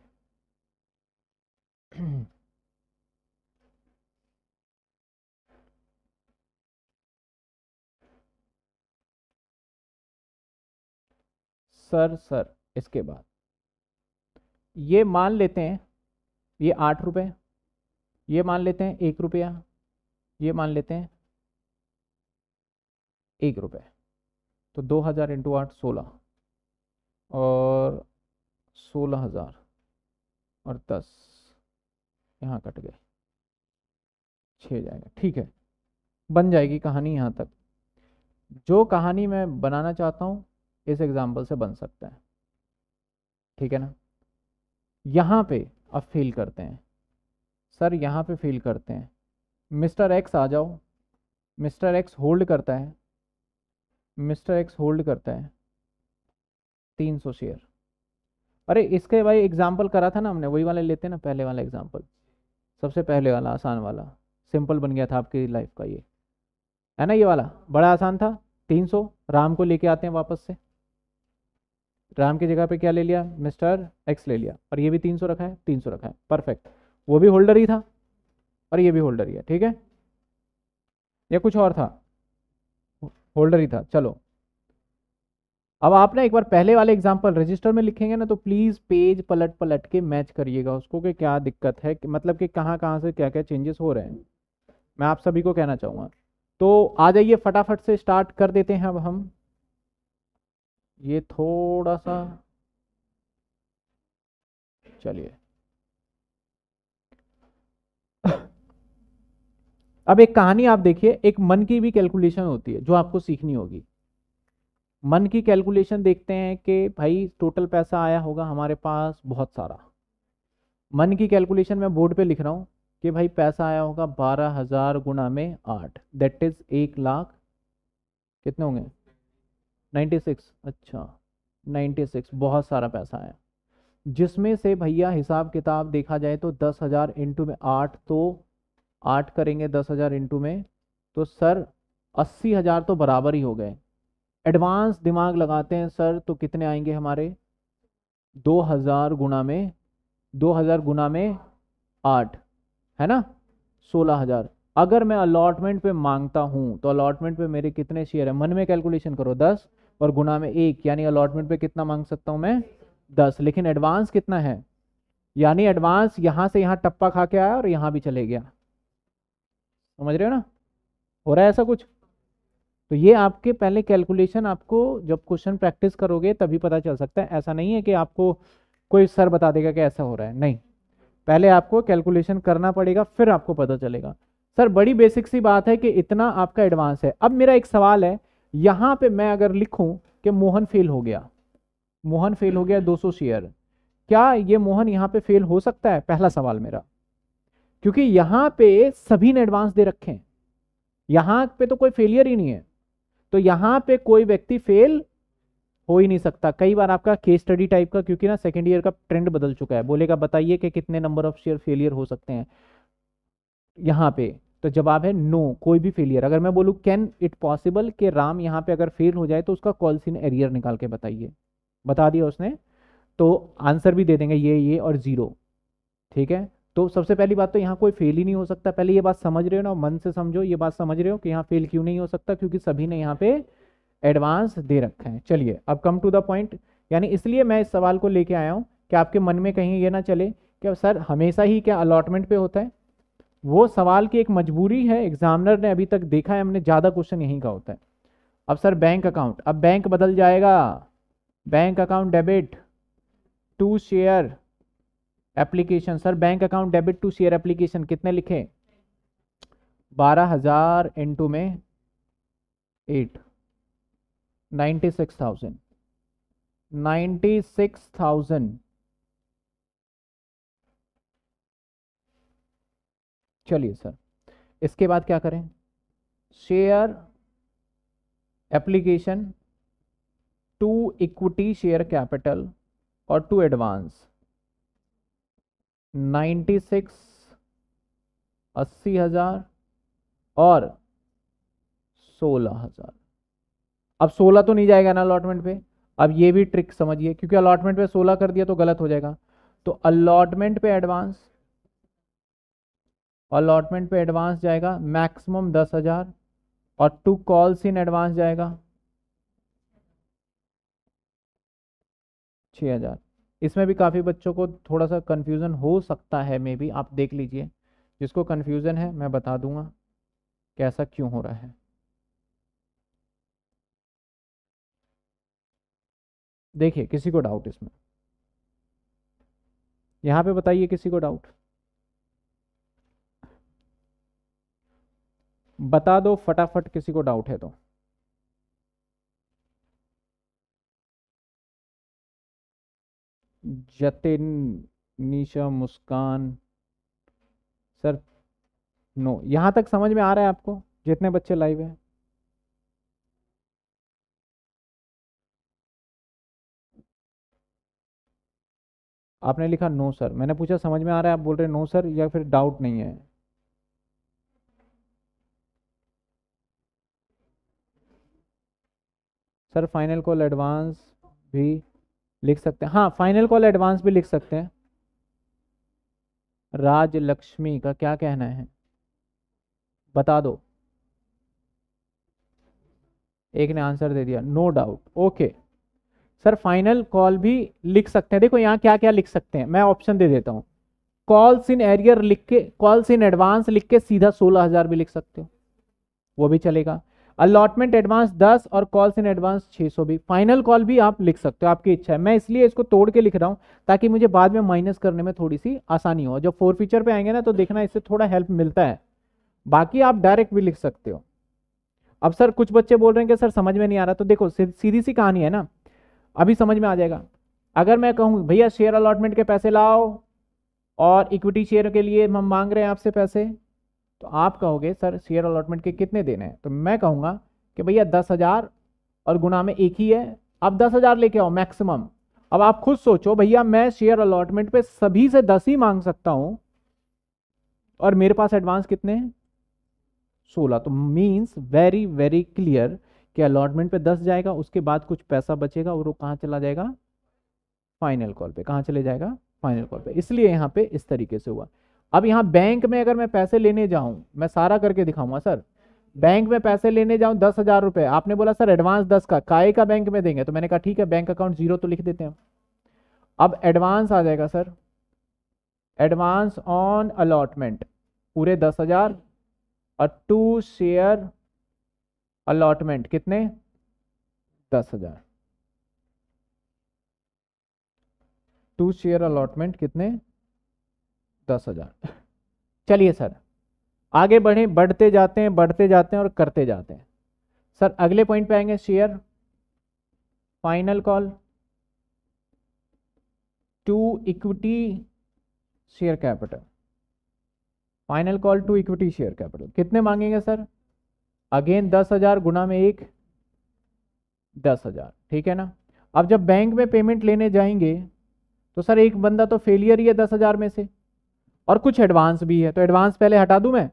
सर सर इसके बाद ये मान लेते हैं ये आठ रुपये ये मान लेते हैं एक रुपया ये मान लेते हैं एक रुपये तो दो हज़ार इंटू आठ सोलह और सोलह हज़ार और दस यहाँ कट गए छः जाएगा ठीक है बन जाएगी कहानी यहाँ तक जो कहानी मैं बनाना चाहता हूँ इस एग्ज़ाम्पल से बन सकता है ठीक है ना यहाँ पे अब फील करते हैं सर यहाँ पे फील करते हैं मिस्टर एक्स आ जाओ मिस्टर एक्स होल्ड करता है मिस्टर एक्स होल्ड करता है तीन सौ शेयर अरे इसके भाई एग्जाम्पल करा था ना हमने वही वाले लेते ना पहले वाला एग्जाम्पल सबसे पहले वाला आसान वाला सिंपल बन गया था आपकी लाइफ का ये है ना ये वाला बड़ा आसान था तीन सौ राम को लेके आते हैं वापस से राम की जगह पे क्या ले लिया मिस्टर एक्स ले लिया और ये भी तीन सौ रखा है तीन सौ रखा है परफेक्ट वो भी होल्डर ही था और ये भी होल्डर ही है ठीक है या कुछ और था होल्डर ही था चलो अब आप ना एक बार पहले वाले एग्जाम्पल रजिस्टर में लिखेंगे ना तो प्लीज़ पेज पलट पलट के मैच करिएगा उसको कि क्या दिक्कत है कि मतलब कि कहाँ कहाँ से क्या क्या चेंजेस हो रहे हैं मैं आप सभी को कहना चाहूँगा तो आ जाइए फटाफट से स्टार्ट कर देते हैं अब हम ये थोड़ा सा चलिए अब एक कहानी आप देखिए एक मन की भी कैलकुलेशन होती है जो आपको सीखनी होगी मन की कैलकुलेशन देखते हैं कि भाई टोटल पैसा आया होगा हमारे पास बहुत सारा मन की कैलकुलेशन मैं बोर्ड पे लिख रहा हूँ कि भाई पैसा आया होगा बारह हज़ार गुना में आठ दैट इज़ एक लाख कितने होंगे नाइन्टी सिक्स अच्छा नाइन्टी सिक्स बहुत सारा पैसा आया जिसमें से भैया हिसाब किताब देखा जाए तो दस हज़ार इंटू में आठ तो आठ करेंगे दस हज़ार इंटू में तो सर अस्सी हज़ार तो बराबर ही हो गए एडवांस दिमाग लगाते हैं सर तो कितने आएंगे हमारे 2000 गुना में 2000 गुना में आठ है ना 16000 अगर मैं अलॉटमेंट पे मांगता हूँ तो अलॉटमेंट पे मेरे कितने शेयर है मन में कैलकुलेशन करो दस और गुना में एक यानी अलॉटमेंट पे कितना मांग सकता हूँ मैं दस लेकिन एडवांस कितना है यानी एडवांस यहाँ से यहाँ टप्पा खा के आया और यहाँ भी चले गया समझ रहे हो ना हो रहा है ऐसा कुछ तो ये आपके पहले कैलकुलेशन आपको जब क्वेश्चन प्रैक्टिस करोगे तभी पता चल सकता है ऐसा नहीं है कि आपको कोई सर बता देगा कि ऐसा हो रहा है नहीं पहले आपको कैलकुलेशन करना पड़ेगा फिर आपको पता चलेगा सर बड़ी बेसिक सी बात है कि इतना आपका एडवांस है अब मेरा एक सवाल है यहाँ पे मैं अगर लिखूं कि मोहन फेल हो गया मोहन फेल हो गया 200 शेयर क्या ये मोहन यहाँ पे फेल हो सकता है पहला सवाल मेरा क्योंकि यहाँ पे सभी ने एडवांस दे रखे हैं यहाँ पे तो कोई फेलियर ही नहीं है तो यहाँ पे कोई व्यक्ति फेल हो ही नहीं सकता कई बार आपका केस स्टडी टाइप का क्योंकि ना सेकेंड ईयर का ट्रेंड बदल चुका है बोलेगा बताइए कि कितने नंबर ऑफ शेयर फेलियर हो सकते हैं यहाँ पे तो जवाब है नो कोई भी फेलियर अगर मैं बोलूँ कैन इट पॉसिबल कि राम यहाँ पे अगर फेल हो जाए तो उसका कॉल सीन एरियर निकाल के बताइए बता दिया उसने तो आंसर भी दे देंगे ये ये और ज़ीरो ठीक है तो सबसे पहली बात तो यहाँ कोई फेल ही नहीं हो सकता पहले ये बात समझ रहे हो ना मन से समझो ये बात समझ रहे हो कि यहाँ फेल क्यों नहीं हो सकता क्योंकि सभी ने यहाँ पे एडवांस दे रखा है चलिए अब कम टू द पॉइंट यानी इसलिए मैं इस सवाल को लेके आया हूँ कि आपके मन में कहीं ये ना चले कि सर हमेशा ही क्या अलॉटमेंट पे होता है वो सवाल की एक मजबूरी है एग्जामिनर ने अभी तक देखा है हमने ज़्यादा क्वेश्चन यहीं का होता है अब सर बैंक अकाउंट अब बैंक बदल जाएगा bank account debit to share application sir bank account debit to share application कितने लिखे बारह हजार इंटू में eight ninety six thousand ninety six thousand चलिए सर इसके बाद क्या करें share application to equity share capital और टू एडवांस नाइन्टी सिक्स अस्सी हजार और सोलह हजार अब सोलह तो नहीं जाएगा ना अलॉटमेंट पे अब ये भी ट्रिक समझिए क्योंकि अलॉटमेंट पे सोलह कर दिया तो गलत हो जाएगा तो अलॉटमेंट पे एडवांस अलॉटमेंट पे एडवांस जाएगा मैक्सिमम दस हजार और टू कॉल्स इन एडवांस जाएगा छः हजार इसमें भी काफ़ी बच्चों को थोड़ा सा कन्फ्यूज़न हो सकता है मे बी आप देख लीजिए जिसको कन्फ्यूज़न है मैं बता दूंगा कैसा क्यों हो रहा है देखिए किसी को डाउट इसमें यहाँ पे बताइए किसी को डाउट बता दो फटाफट किसी को डाउट है तो जतिन निशा मुस्कान सर नो यहाँ तक समझ में आ रहा है आपको जितने बच्चे लाइव हैं आपने लिखा नो सर मैंने पूछा समझ में आ रहा है आप बोल रहे नो सर या फिर डाउट नहीं है सर फाइनल कॉल एडवांस भी लिख सकते हैं हाँ फाइनल कॉल एडवांस भी लिख सकते हैं राज लक्ष्मी का क्या कहना है बता दो एक ने आंसर दे दिया no doubt okay sir final call भी लिख सकते हैं देखो यहाँ क्या क्या लिख सकते हैं मैं ऑप्शन दे देता हूँ कॉल्स इन एरियर लिख के कॉल्स इन एडवांस लिख के सीधा सोलह हजार भी लिख सकते हो वो भी चलेगा अलॉटमेंट एडवांस दस और कॉल्स इन एडवांस छः सौ भी फाइनल कॉल भी आप लिख सकते हो आपकी इच्छा है मैं इसलिए इसको तोड़ के लिख रहा हूँ ताकि मुझे बाद में माइनस करने में थोड़ी सी आसानी हो जब फोर फीचर पे आएंगे ना तो देखना इससे थोड़ा हेल्प मिलता है बाकी आप डायरेक्ट भी लिख सकते हो अब सर कुछ बच्चे बोल रहे हैं कि सर समझ में नहीं आ रहा तो देखो सीधी सी कहानी है ना अभी समझ में आ जाएगा अगर मैं कहूँ भैया शेयर अलॉटमेंट के पैसे लाओ और इक्विटी शेयर के लिए हम मांग रहे हैं आपसे पैसे तो आप कहोगे सर शेयर अलॉटमेंट के कितने देने हैं तो मैं कहूँगा कि भैया दस हज़ार और गुना में एक ही है अब दस हज़ार लेके आओ मैक्सिमम अब आप खुद सोचो भैया मैं शेयर अलॉटमेंट पे सभी से दस ही मांग सकता हूँ और मेरे पास एडवांस कितने हैं सोलह तो मीन्स वेरी वेरी क्लियर कि अलॉटमेंट पे दस जाएगा उसके बाद कुछ पैसा बचेगा और वो कहाँ चला जाएगा फाइनल कॉल पे कहाँ चले जाएगा फाइनल कॉल पे इसलिए यहाँ पर इस तरीके से हुआ अब यहाँ बैंक में अगर मैं पैसे लेने जाऊँ मैं सारा करके दिखाऊंगा सर बैंक में पैसे लेने जाऊँ दस हज़ार रुपये आपने बोला सर एडवांस दस का काय का बैंक में देंगे तो मैंने कहा ठीक है बैंक अकाउंट जीरो तो लिख देते हैं अब एडवांस आ जाएगा सर एडवांस ऑन अलॉटमेंट पूरे दस हज़ार और टू शेयर अलॉटमेंट कितने दस हज़ार टू शेयर अलॉटमेंट कितने दस हजार चलिए सर आगे बढ़े बढ़ते जाते हैं बढ़ते जाते हैं और करते जाते हैं सर अगले पॉइंट पे आएंगे share final call to equity share capital final call to equity share capital कितने मांगेंगे सर अगेन दस हजार गुना में एक दस हजार ठीक है ना अब जब बैंक में पेमेंट लेने जाएंगे तो सर एक बंदा तो फेलियर ही है दस हजार में से और कुछ एडवांस भी है तो एडवांस पहले हटा दूं मैं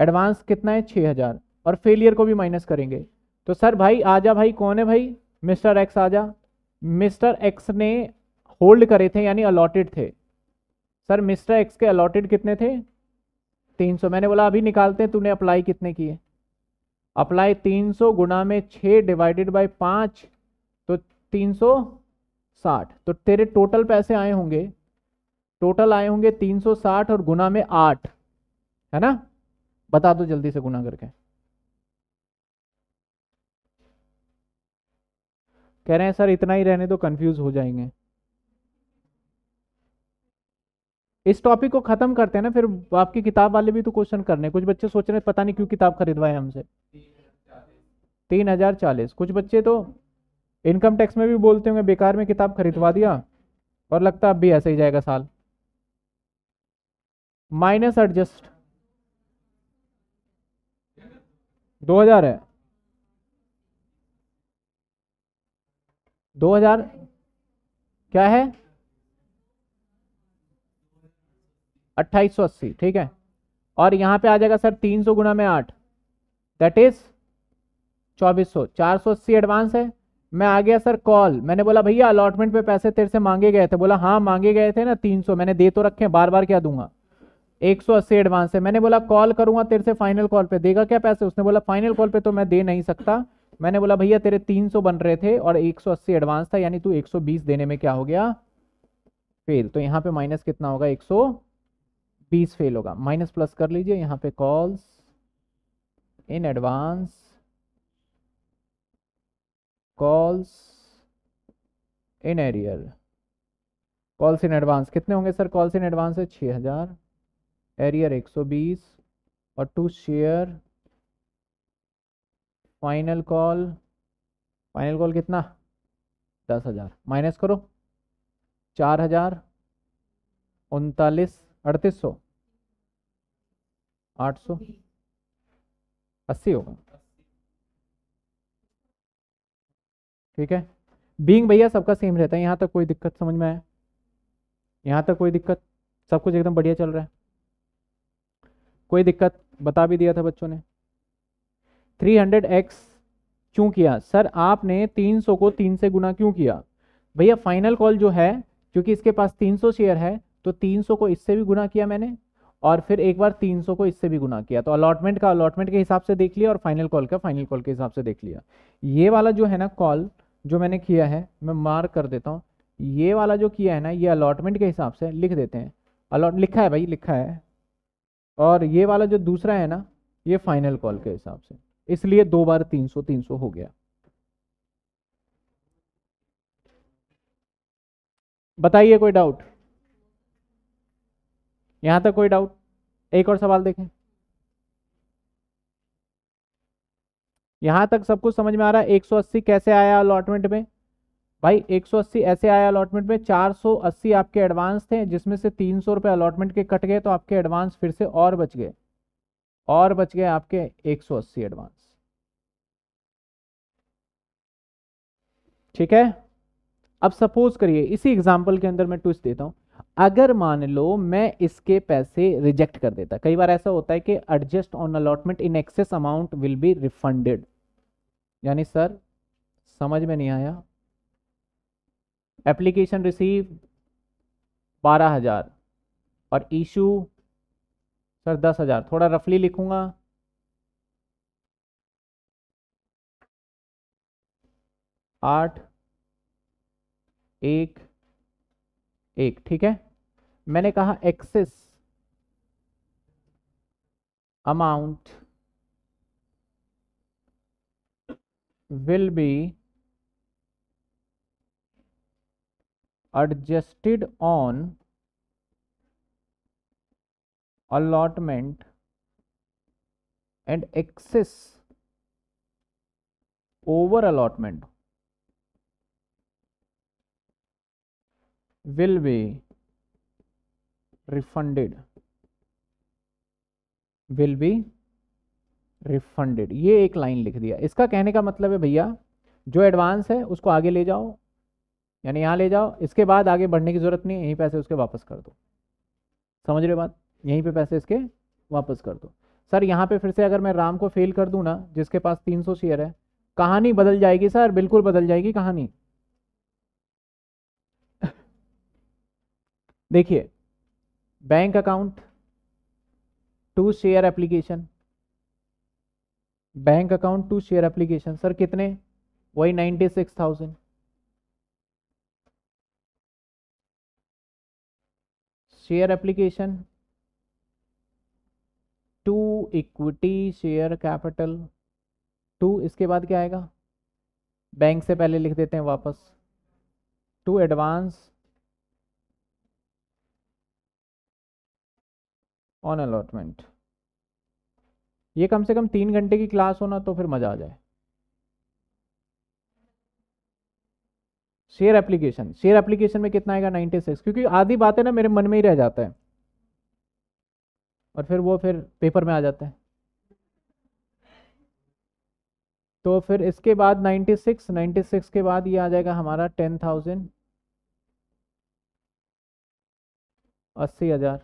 एडवांस कितना है छः हज़ार और फेलियर को भी माइनस करेंगे तो सर भाई आजा भाई कौन है भाई मिस्टर एक्स आजा मिस्टर एक्स ने होल्ड करे थे यानी अलॉटेड थे सर मिस्टर एक्स के अलॉटेड कितने थे तीन सौ मैंने बोला अभी निकालते हैं तूने अप्लाई कितने किए अप्लाई तीन सौ गुना में छः डिवाइडेड बाई पाँच तो तीन सौ साठ तो तेरे टोटल पैसे आए होंगे टोटल आए होंगे 360 और गुना में आठ है ना बता दो जल्दी से गुना करके कह रहे हैं सर इतना ही रहने तो कंफ्यूज हो जाएंगे इस टॉपिक को खत्म करते हैं ना फिर आपकी किताब वाले भी तो क्वेश्चन करने कुछ बच्चे सोच रहे पता नहीं क्यों किताब खरीदवाए हमसे तीन हजार चालीस कुछ बच्चे तो इनकम टैक्स में भी बोलते होंगे बेकार में किताब खरीदवा दिया और लगता अब भी ऐसे ही जाएगा साल माइनस एडजस्ट दो हजार है दो हजार क्या है अट्ठाईस सौ अस्सी ठीक है और यहां पे आ जाएगा सर तीन सौ गुना में आठ दैट इज चौबीस सौ चार सौ अस्सी एडवांस है मैं आ गया सर कॉल मैंने बोला भैया अलॉटमेंट पे पैसे तेरे से मांगे गए थे बोला हाँ मांगे गए थे ना तीन सौ मैंने दे तो रखे बार बार क्या दूंगा 180 एडवांस है मैंने बोला कॉल करूंगा तेरे से फाइनल कॉल पे देगा क्या पैसे उसने बोला फाइनल कॉल पे तो मैं दे नहीं सकता मैंने बोला भैया तेरे 300 बन रहे थे और 180 एडवांस था यानी तू 120 देने में क्या हो गया फेल तो यहाँ पे माइनस कितना होगा 120 फेल होगा माइनस प्लस कर लीजिए यहाँ पे calls in advance calls in arrear calls in advance कितने होंगे सर कॉल्स इन एडवांस है छः हज़ार एरियर 120 और to share final call final call कितना दस हज़ार माइनस करो चार हज़ार उनतालीस अड़तीस सौ आठ सौ अस्सी होगा ठीक है बींग भैया सबका सेम रहता है यहाँ तक कोई दिक्कत समझ में आया यहाँ तक कोई दिक्कत सब कुछ एकदम बढ़िया चल रहा है कोई दिक्कत बता भी दिया था बच्चों ने 300x क्यों किया सर आपने 300 को 3 से गुना क्यों किया भैया फाइनल कॉल जो है क्योंकि इसके पास 300 शेयर है तो 300 को इससे भी गुना किया मैंने और फिर एक बार 300 को इससे भी गुना किया तो अलॉटमेंट का अलॉटमेंट के हिसाब से देख लिया और फाइनल कॉल का फाइनल कॉल के हिसाब से देख लिया ये वाला जो है ना कॉल जो मैंने किया है मैं मार्क कर देता हूँ ये वाला जो किया है ना ये अलॉटमेंट के हिसाब से लिख देते हैं अलॉट लिखा है भाई लिखा है और ये वाला जो दूसरा है ना ये फाइनल कॉल के हिसाब से इसलिए दो बार तीन सौ तीन सौ हो गया बताइए कोई डाउट यहां तक कोई डाउट एक और सवाल देखें यहां तक सब कुछ समझ में आ रहा है 180 कैसे आया अलॉटमेंट में भाई 180 ऐसे आया अलॉटमेंट में 480 आपके एडवांस थे जिसमें से तीन सौ रुपये अलॉटमेंट के कट गए तो आपके एडवांस फिर से और बच गए और बच गए आपके 180 एडवांस ठीक है अब सपोज करिए इसी एग्जाम्पल के अंदर मैं ट्विस्ट देता हूं अगर मान लो मैं इसके पैसे रिजेक्ट कर देता कई बार ऐसा होता है कि adjust on allotment in excess amount will be refunded यानी सर समझ में नहीं आया एप्लीकेशन रिसीव बारह हज़ार और इशू सर दस हज़ार थोड़ा रफली लिखूंगा आठ एक एक ठीक है मैंने कहा excess amount will be adjusted on allotment and excess over allotment will be refunded will be refunded ये एक line लिख दिया इसका कहने का मतलब है भैया जो advance है उसको आगे ले जाओ यानी यहाँ ले जाओ इसके बाद आगे बढ़ने की ज़रूरत नहीं यहीं पैसे उसके वापस कर दो समझ रहे बात यहीं पे पैसे इसके वापस कर दो सर यहाँ पे फिर से अगर मैं राम को फेल कर दूँ ना जिसके पास तीन सौ शेयर है कहानी बदल जाएगी सर बिल्कुल बदल जाएगी कहानी <laughs> देखिए bank account to share application bank account to share application sir कितने वही ninety six thousand share application to equity share capital to इसके बाद क्या आएगा बैंक से पहले लिख देते हैं वापस टू एडवांस ऑन अलॉटमेंट ये कम से कम तीन घंटे की क्लास होना तो फिर मज़ा आ जाए शेयर एप्लीकेशन शेयर एप्लीकेशन में कितना आएगा नाइन्टी सिक्स क्योंकि आधी बातें ना मेरे मन में ही रह जाता है और फिर वो फिर पेपर में आ जाता है तो फिर इसके बाद 96 96 के बाद ये आ जाएगा हमारा 10,000 अस्सी हज़ार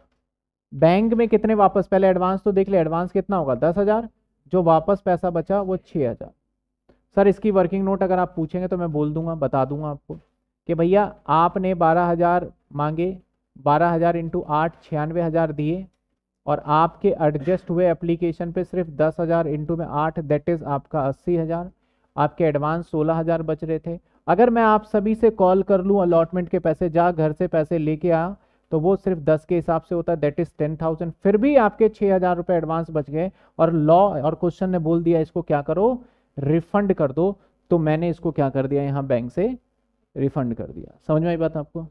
बैंक में कितने वापस पहले एडवांस तो देख ले एडवांस कितना होगा दस हज़ार जो वापस पैसा बचा वो छः हज़ार सर इसकी वर्किंग नोट अगर आप पूछेंगे तो मैं बोल दूंगा बता दूंगा आपको कि भैया आपने बारह हज़ार मांगे बारह हज़ार इंटू आठ छियानवे हज़ार दिए और आपके एडजस्ट हुए एप्लीकेशन पे सिर्फ दस हज़ार इंटू में आठ दैट इज़ आपका अस्सी हज़ार आपके एडवांस सोलह हज़ार बच रहे थे अगर मैं आप सभी से कॉल कर लूँ अलॉटमेंट के पैसे जा घर से पैसे लेके आ तो वो सिर्फ दस के हिसाब से होता है दैट इज़ टेन थाउजेंड फिर भी आपके छः हज़ार रुपये एडवांस बच गए और लॉ और क्वेश्चन ने बोल दिया इसको क्या करो रिफंड कर दो तो मैंने इसको क्या कर दिया यहां बैंक से रिफंड कर दिया समझ में आई बात आपको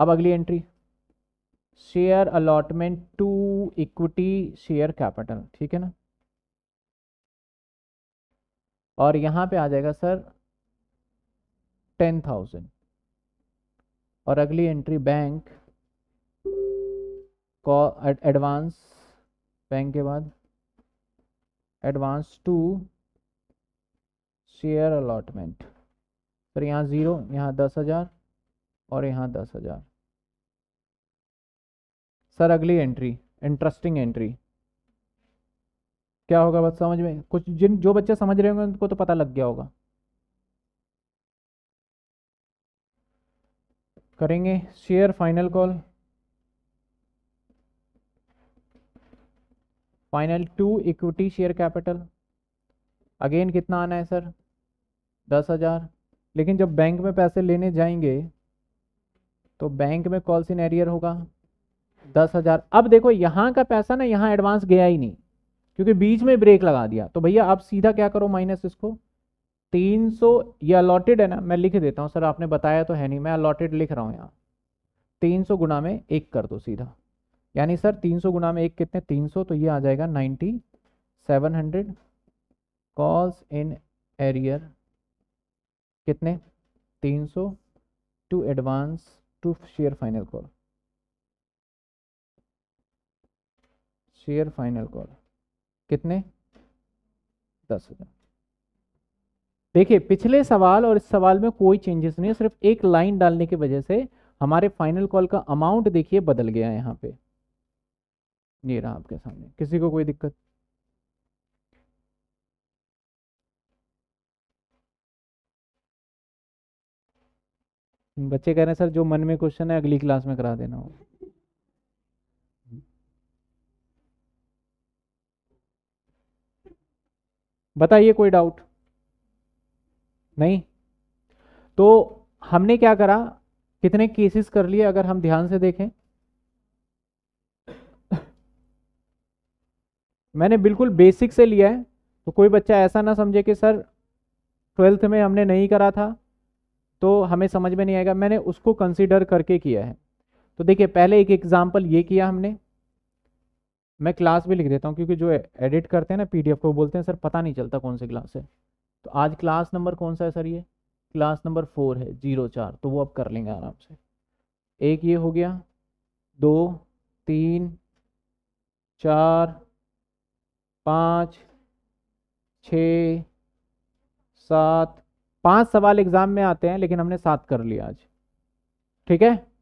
अब अगली entry share allotment to equity share capital ठीक है ना और यहां पे आ जाएगा सर टेन थाउजेंड और अगली एंट्री बैंक एडवांस बैंक के बाद advance to share allotment sir यहाँ ज़ीरो यहाँ दस हज़ार और यहाँ दस हज़ार सर अगली एंट्री इंटरेस्टिंग एंट्री क्या होगा बस समझ में कुछ जिन जो बच्चे समझ रहे होंगे उनको तो पता लग गया होगा करेंगे share final call final to equity share capital again कितना आना है सर दस हज़ार लेकिन जब बैंक में पैसे लेने जाएंगे तो बैंक में कॉल इन एरियर होगा दस हज़ार अब देखो यहाँ का पैसा ना यहाँ एडवांस गया ही नहीं क्योंकि बीच में ब्रेक लगा दिया तो भैया आप सीधा क्या करो माइनस इसको तीन सौ ये अलॉटेड है ना मैं लिख देता हूँ सर आपने बताया तो है नहीं मैं अलॉटेड लिख रहा हूँ यहाँ तीन सौ गुना में एक कर दो सीधा यानी सर तीन सौ गुना में एक कितने तीन सौ तो ये आ जाएगा ninety seven hundred calls in arrear कितने 300 to advance to share final call share final call कितने दस हजार देखिए पिछले सवाल और इस सवाल में कोई चेंजेस नहीं है सिर्फ एक लाइन डालने की वजह से हमारे फाइनल कॉल का अमाउंट देखिए बदल गया है यहाँ पे ये रहा आपके सामने किसी को कोई दिक्कत बच्चे कह रहे हैं सर जो मन में क्वेश्चन है अगली क्लास में करा देना हो बताइए कोई डाउट नहीं तो हमने क्या करा कितने केसेस कर लिए अगर हम ध्यान से देखें मैंने बिल्कुल बेसिक से लिया है तो कोई बच्चा ऐसा ना समझे कि सर ट्वेल्थ में हमने नहीं करा था तो हमें समझ में नहीं आएगा मैंने उसको कंसिडर करके किया है तो देखिए पहले एक एग्जाम्पल ये किया हमने मैं क्लास भी लिख देता हूँ क्योंकि जो एडिट करते हैं ना पीडीएफ को बोलते हैं सर पता नहीं चलता कौन सी क्लास है तो आज क्लास नंबर कौन सा है सर ये क्लास नंबर फोर है जीरो चार तो वो अब कर लेंगे आराम से एक ये हो गया दो तीन चार पाँच छ सात पांच सवाल एग्जाम में आते हैं लेकिन हमने सात कर लिया आज ठीक है